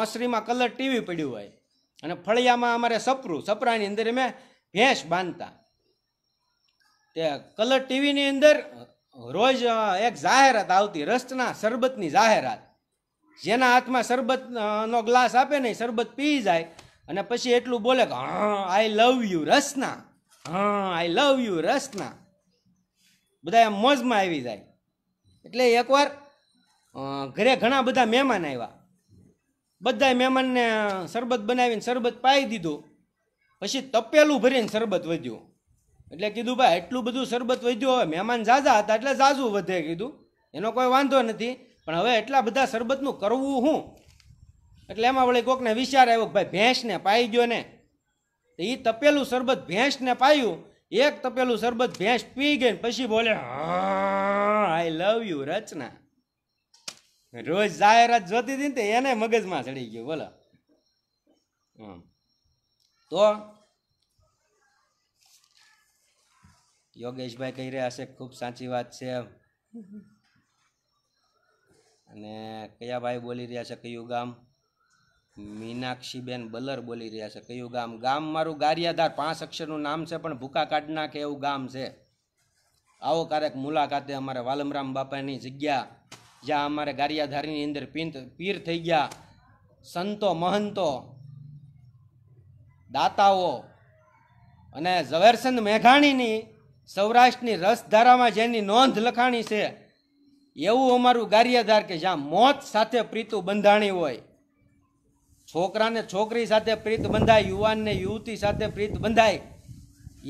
Speaker 1: ઓસરીમાં કલર ટીવી પડ્યું હોય અને ફળિયામાં અમારે સપરું સપરાની અંદર અમે ભેંસ બાંધતા તે કલર ટીવીની અંદર રોજ એક જાહેરાત આવતી રસના શરબતની જાહેરાત જેના હાથમાં શરબતનો ગ્લાસ આપે ને શરબત પી જાય અને પછી એટલું બોલે કે હા આઈ લવ યુ રસના હા આઈ લવ યુ રસના બધા એમ મોજમાં આવી જાય એટલે એકવાર ઘરે ઘણા બધા મહેમાન આવ્યા બધા મહેમાનને શરબત બનાવીને શરબત પાઈ દીધું પછી તપેલું ભરીને શરબત વધ્યું એટલે કીધું ભાઈ એટલું બધું શરબત વધ્યું હવે મહેમાન ઝાઝા હતા એટલે ઝાઝું વધે કીધું એનો કોઈ વાંધો નથી પણ હવે એટલા બધા શરબતનું કરવું હું એટલે એમાં વળી કોકને વિચાર આવ્યો કે ભાઈ ભેંસને પાઈ ગયો ને તો એ તપેલું શરબત ભેંસને પાયું એક તપેલું શરબત ભેંસ પી ગઈ પછી બોલે આઈ લવ યુ રચના રોજ જાહેરાત જોતી હતી ને એને મગજમાં ચડી ગયો બોલો તો યોગેશભાઈ કહી રહ્યા છે ખૂબ સાચી વાત છે અને કયા ભાઈ બોલી રહ્યા છે કયું ગામ મીનાક્ષીબેન બલર બોલી રહ્યા છે કયું ગામ ગામ મારું ગારિયાધાર પાંચ અક્ષરનું નામ છે પણ ભૂકા કાઢ નાખે એવું ગામ છે આવો ક્યારેક મુલાકાતે અમારે વાલમરામ બાપાની જગ્યા જ્યાં અમારે ગારિયાધારની અંદર પિંત પીર થઈ ગયા સંતો મહંતો દાતાઓ અને ઝવેરચંદ મેઘાણીની સૌરાષ્ટ્રની રસધારામાં જેની નોંધ લખાણી છે એવું અમારું ગારિયાધાર કે જ્યાં મોત સાથે પ્રીતુ બંધાણી હોય છોકરાને છોકરી સાથે પ્રીત બંધાય યુવાનને યુવતી સાથે પ્રીત બંધાય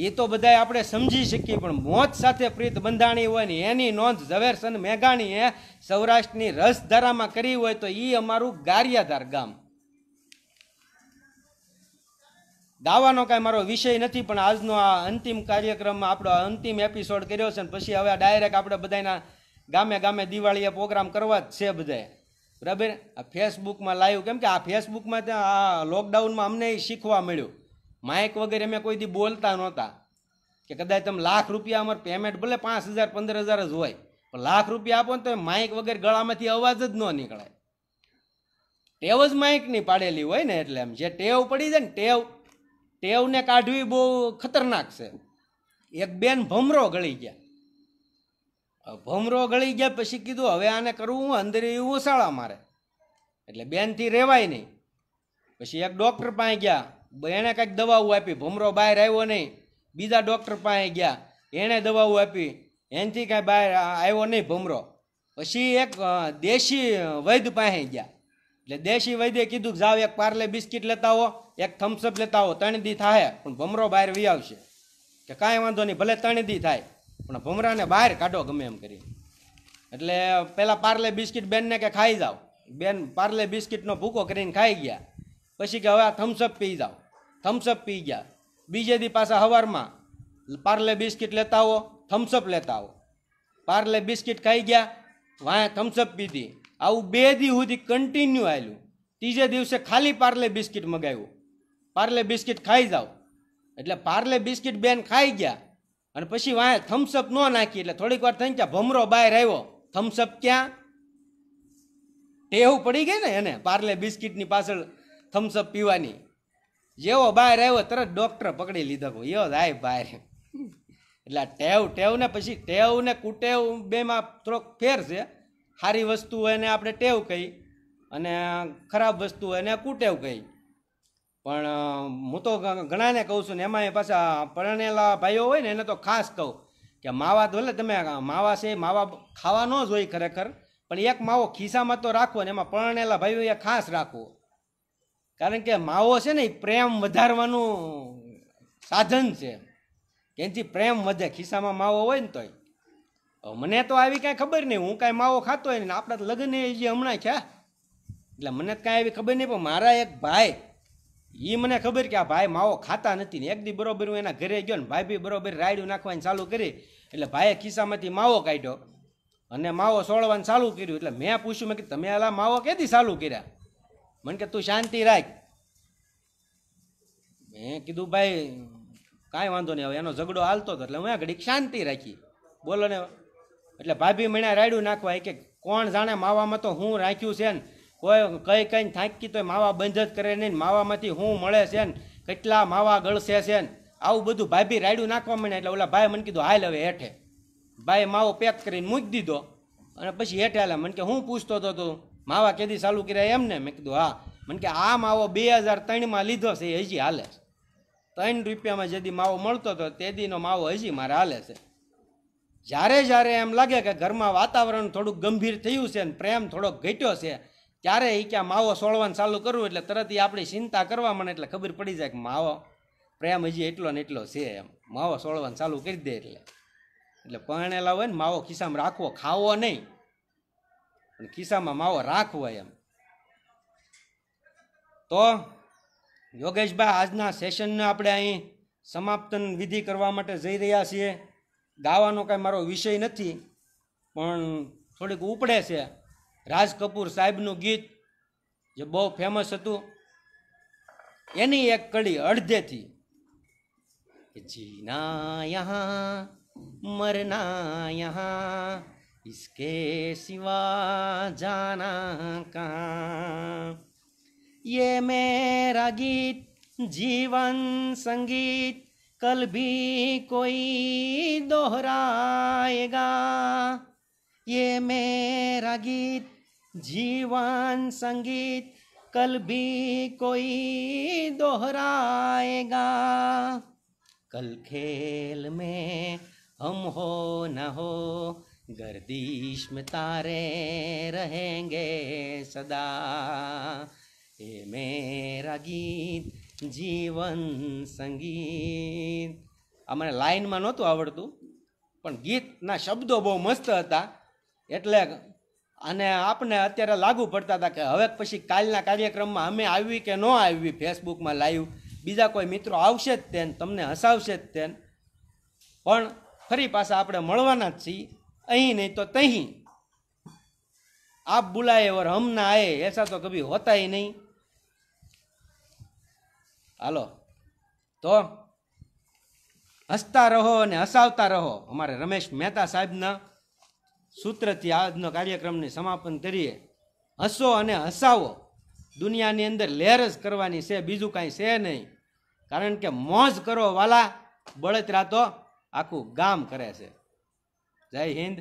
Speaker 1: એ તો બધાય આપણે સમજી શકીએ પણ મોત સાથે પ્રીત બંધાણી હોય ને એની નોંધ ઝવેરસન મેઘાણીએ સૌરાષ્ટ્રની રસધારામાં કરી હોય તો એ અમારું ગારિયાધાર ગામ દાવાનો કાંઈ મારો વિષય નથી પણ આજનો આ અંતિમ કાર્યક્રમમાં આપણો અંતિમ એપિસોડ કર્યો છે ને પછી હવે ડાયરેક્ટ આપણે બધાના ગામે ગામે દિવાળીએ પ્રોગ્રામ કરવા જ છે બધાએ બરાબર આ ફેસબુકમાં લાઈવ કેમ કે આ ફેસબુકમાં ત્યાં આ લોકડાઉનમાં અમને શીખવા મળ્યું માઇક વગેરે અમે કોઈ દી બોલતા નહોતા કે કદાચ તમે લાખ રૂપિયા અમારે પેમેન્ટ ભલે પાંચ હજાર પંદર હજાર જ હોય પણ લાખ રૂપિયા આપો ને તો માઇક વગેરે ગળામાંથી અવાજ જ ન નીકળાય ટેવ જ માઇક નહીં પાડેલી હોય ને એટલે એમ જે ટેવ પડી જાય ને ટેવ ટેવને કાઢવી બહુ ખતરનાક છે એક બેન ભમરો ગળી ગયા ભમરો ગળી ગયા પછી કીધું હવે આને કરવું હું અંદર એવું ઉસાળા મારે એટલે બેનથી રહેવાય નહીં પછી એક ડૉક્ટર પાસે ગયા એણે કંઈક દવાઓ આપી ભમરો બહાર આવ્યો નહીં બીજા ડૉક્ટર પાસે ગયા એણે દવાઓ આપી એનાથી કાંઈ બહાર આવ્યો નહીં ભમરો પછી એક દેશી વૈદ્ય પાસે ગયા એટલે દેશી વૈદ્ય કીધું જાવ એક પાર્લે બિસ્કિટ લેતા આવો એક થમ્સઅપ લેતા હો ત્રણ દી થાય પણ ભમરો બહાર વી આવશે કે કાંઈ વાંધો નહીં ભલે ત્રણ દી થાય પણ ભમરાને બહાર કાઢો ગમે એમ કરી એટલે પહેલાં પાર્લે બિસ્કિટ બેનને કે ખાઈ જાઓ બેન પાર્લે બિસ્કિટનો ભૂકો કરીને ખાઈ ગયા પછી કે હવે આ થમ્સઅપ પી જાઓ થમ્સઅપ પી ગયા બીજે દી પાછા હવારમાં પાર્લે બિસ્કિટ લેતા આવો થમ્સઅપ લેતા આવો પાર્લે બિસ્કિટ ખાઈ ગયા વાંહે થમ્સઅપ પીધી આવું બે દી સુધી કન્ટિન્યુ આવેલું ત્રીજે દિવસે ખાલી પાર્લે બિસ્કિટ મગાવ્યું પાર્લે બિસ્કિટ ખાઈ જાઓ એટલે પાર્લે બિસ્કિટ બેન ખાઈ ગયા અને પછી વાંહે થમ્સઅપ ન નાખી એટલે થોડીક વાર થઈ ગયા ભમરો બહાર આવ્યો થમ્સઅપ ક્યાં ટેવ પડી ગઈ ને એને પાર્લે બિસ્કિટની પાછળ થમ્સઅપ પીવાની જેવો બહાર આવ્યો તરત ડૉક્ટર પકડી લીધો એવો જાય બહાર એટલે ટેવ ટેવ ને પછી ટેવ ને કુટેવ બેમાં થોડોક ફેર છે સારી વસ્તુ હોય ને આપણે ટેવ કહી અને ખરાબ વસ્તુ હોય ને કુટેવ કહી પણ હું તો ઘણાને કહું છું ને એમાં પાછા પરણેલા ભાઈઓ હોય ને એને તો ખાસ કહું કે માવા ભલે તમે માવા છે માવા ખાવા ન જ હોય ખરેખર પણ એક માવો ખિસ્સામાં તો રાખવો ને એમાં પરણેલા ભાઈઓ એ ખાસ રાખવો કારણ કે માવો છે ને એ પ્રેમ વધારવાનું સાધન છે એનાથી પ્રેમ વધે ખિસ્સામાં માવો હોય ને તોય મને તો આવી કાંઈ ખબર નહીં હું કાંઈ માવો ખાતો હોય ને આપણા લગ્ન એ જે હમણાં છે એટલે મને કાંઈ આવી ખબર નહીં પણ મારા એક ભાઈ એ મને ખબર કે આ ભાઈ માવો ખાતા નથી ને એક દી બરોબર હું એના ઘરે ગયો ને ભાઈ બી બરોબર રાયડું નાખવાની ચાલુ કરી એટલે ભાઈએ ખિસ્સામાંથી માવો કાઢ્યો અને માવો સોળવાનું ચાલુ કર્યું એટલે મેં પૂછ્યું મેં કે તમે આલા માવો કેથી ચાલુ કર્યા મને કે તું શાંતિ રાખ મેં કીધું ભાઈ કાંઈ વાંધો નહીં હવે એનો ઝઘડો હાલતો હતો એટલે હું ઘડીક શાંતિ રાખી બોલો ને એટલે ભાભી મણ્યા રાયડું નાખવા કે કોણ જાણે માવામાં તો હું રાખ્યું છે ને કોઈ કઈ કઈ થાંકી તો માવા બંધ જ કરે નહીં માવામાંથી શું મળે છે ને કેટલા માવા ગળશે છે ને આવું બધું ભાભી રાયડું નાખવા માંડ્યા એટલે ઓલા ભાઈ મને કીધું હાલ હવે હેઠે ભાઈ માવો પેક કરીને મૂકી દીધો અને પછી હેઠે હાલે મને કે હું પૂછતો હતો તું માવા કેદી ચાલુ કર્યા એમ ને મેં કીધું હા મને કે આ માવો બે હજાર ત્રણમાં લીધો છે એ હજી હાલે છે ત્રણ રૂપિયામાં જેદી માવો મળતો હતો તે દીનો માવો હજી મારે હાલે છે જ્યારે જ્યારે એમ લાગે કે ઘરમાં વાતાવરણ થોડુંક ગંભીર થયું છે ને પ્રેમ થોડોક ઘટ્યો છે ત્યારે એ કે માવો સોળવાનું ચાલુ કરવું એટલે તરત એ આપણી ચિંતા કરવા મને એટલે ખબર પડી જાય કે માવો પ્રેમ હજી એટલો ને એટલો છે એમ માવો સોળવાનું ચાલુ કરી દે એટલે એટલે પરણેલા હોય ને માવો ખિસ્સામાં રાખવો ખાવો નહીં પણ ખિસ્સામાં માવો રાખવો એમ તો યોગેશભાઈ આજના સેશનને આપણે અહીં સમાપ્તન વિધિ કરવા માટે જઈ રહ્યા છીએ ગાવાનો કાંઈ મારો વિષય નથી પણ થોડીક ઉપડે છે રાજ કપૂર સાહેબનું ગીત જે બહુ ફેમસ હતું એની એક કડી અડધેથી જીના યહાં મરના યહાં ઇસકે સિવા જાના કહા યે મેરા ગીત જીવન સંગીત કલ ભી કોઈ दोहराएगा ये मेरा गीत जीवन संगीत कल भी कोई दोहराएगा कल खेल में हम हो न हो गर्दिश में तारे रहेंगे सदा ये मेरा ગીત જીવન સંગીત આ મને લાઈનમાં નહોતું આવડતું પણ ગીતના શબ્દો બહુ મસ્ત હતા એટલે અને આપણે અત્યારે લાગુ પડતા હતા કે હવે પછી કાલના કાર્યક્રમમાં અમે આવી કે ન આવી ફેસબુકમાં લાઈવ બીજા કોઈ મિત્રો આવશે જ તેન તમને હસાવશે જ તેન પણ ફરી પાછા આપણે મળવાના જ છીએ અહીં નહીં તો તહીં આપ બુલાએ ઓર હમ ના આએ એસા તો કભી હોતા નહીં હાલો તો હસતા રહો અને હસાવતા રહો અમારે રમેશ મહેતા સાહેબના સૂત્રથી આજનો કાર્યક્રમને સમાપન કરીએ હસો અને હસાવો દુનિયાની અંદર લહેર જ કરવાની છે બીજું કાંઈ છે નહીં કારણ કે મોજ કરો વાલા બળતરા તો આખું ગામ કરે છે જય હિન્દ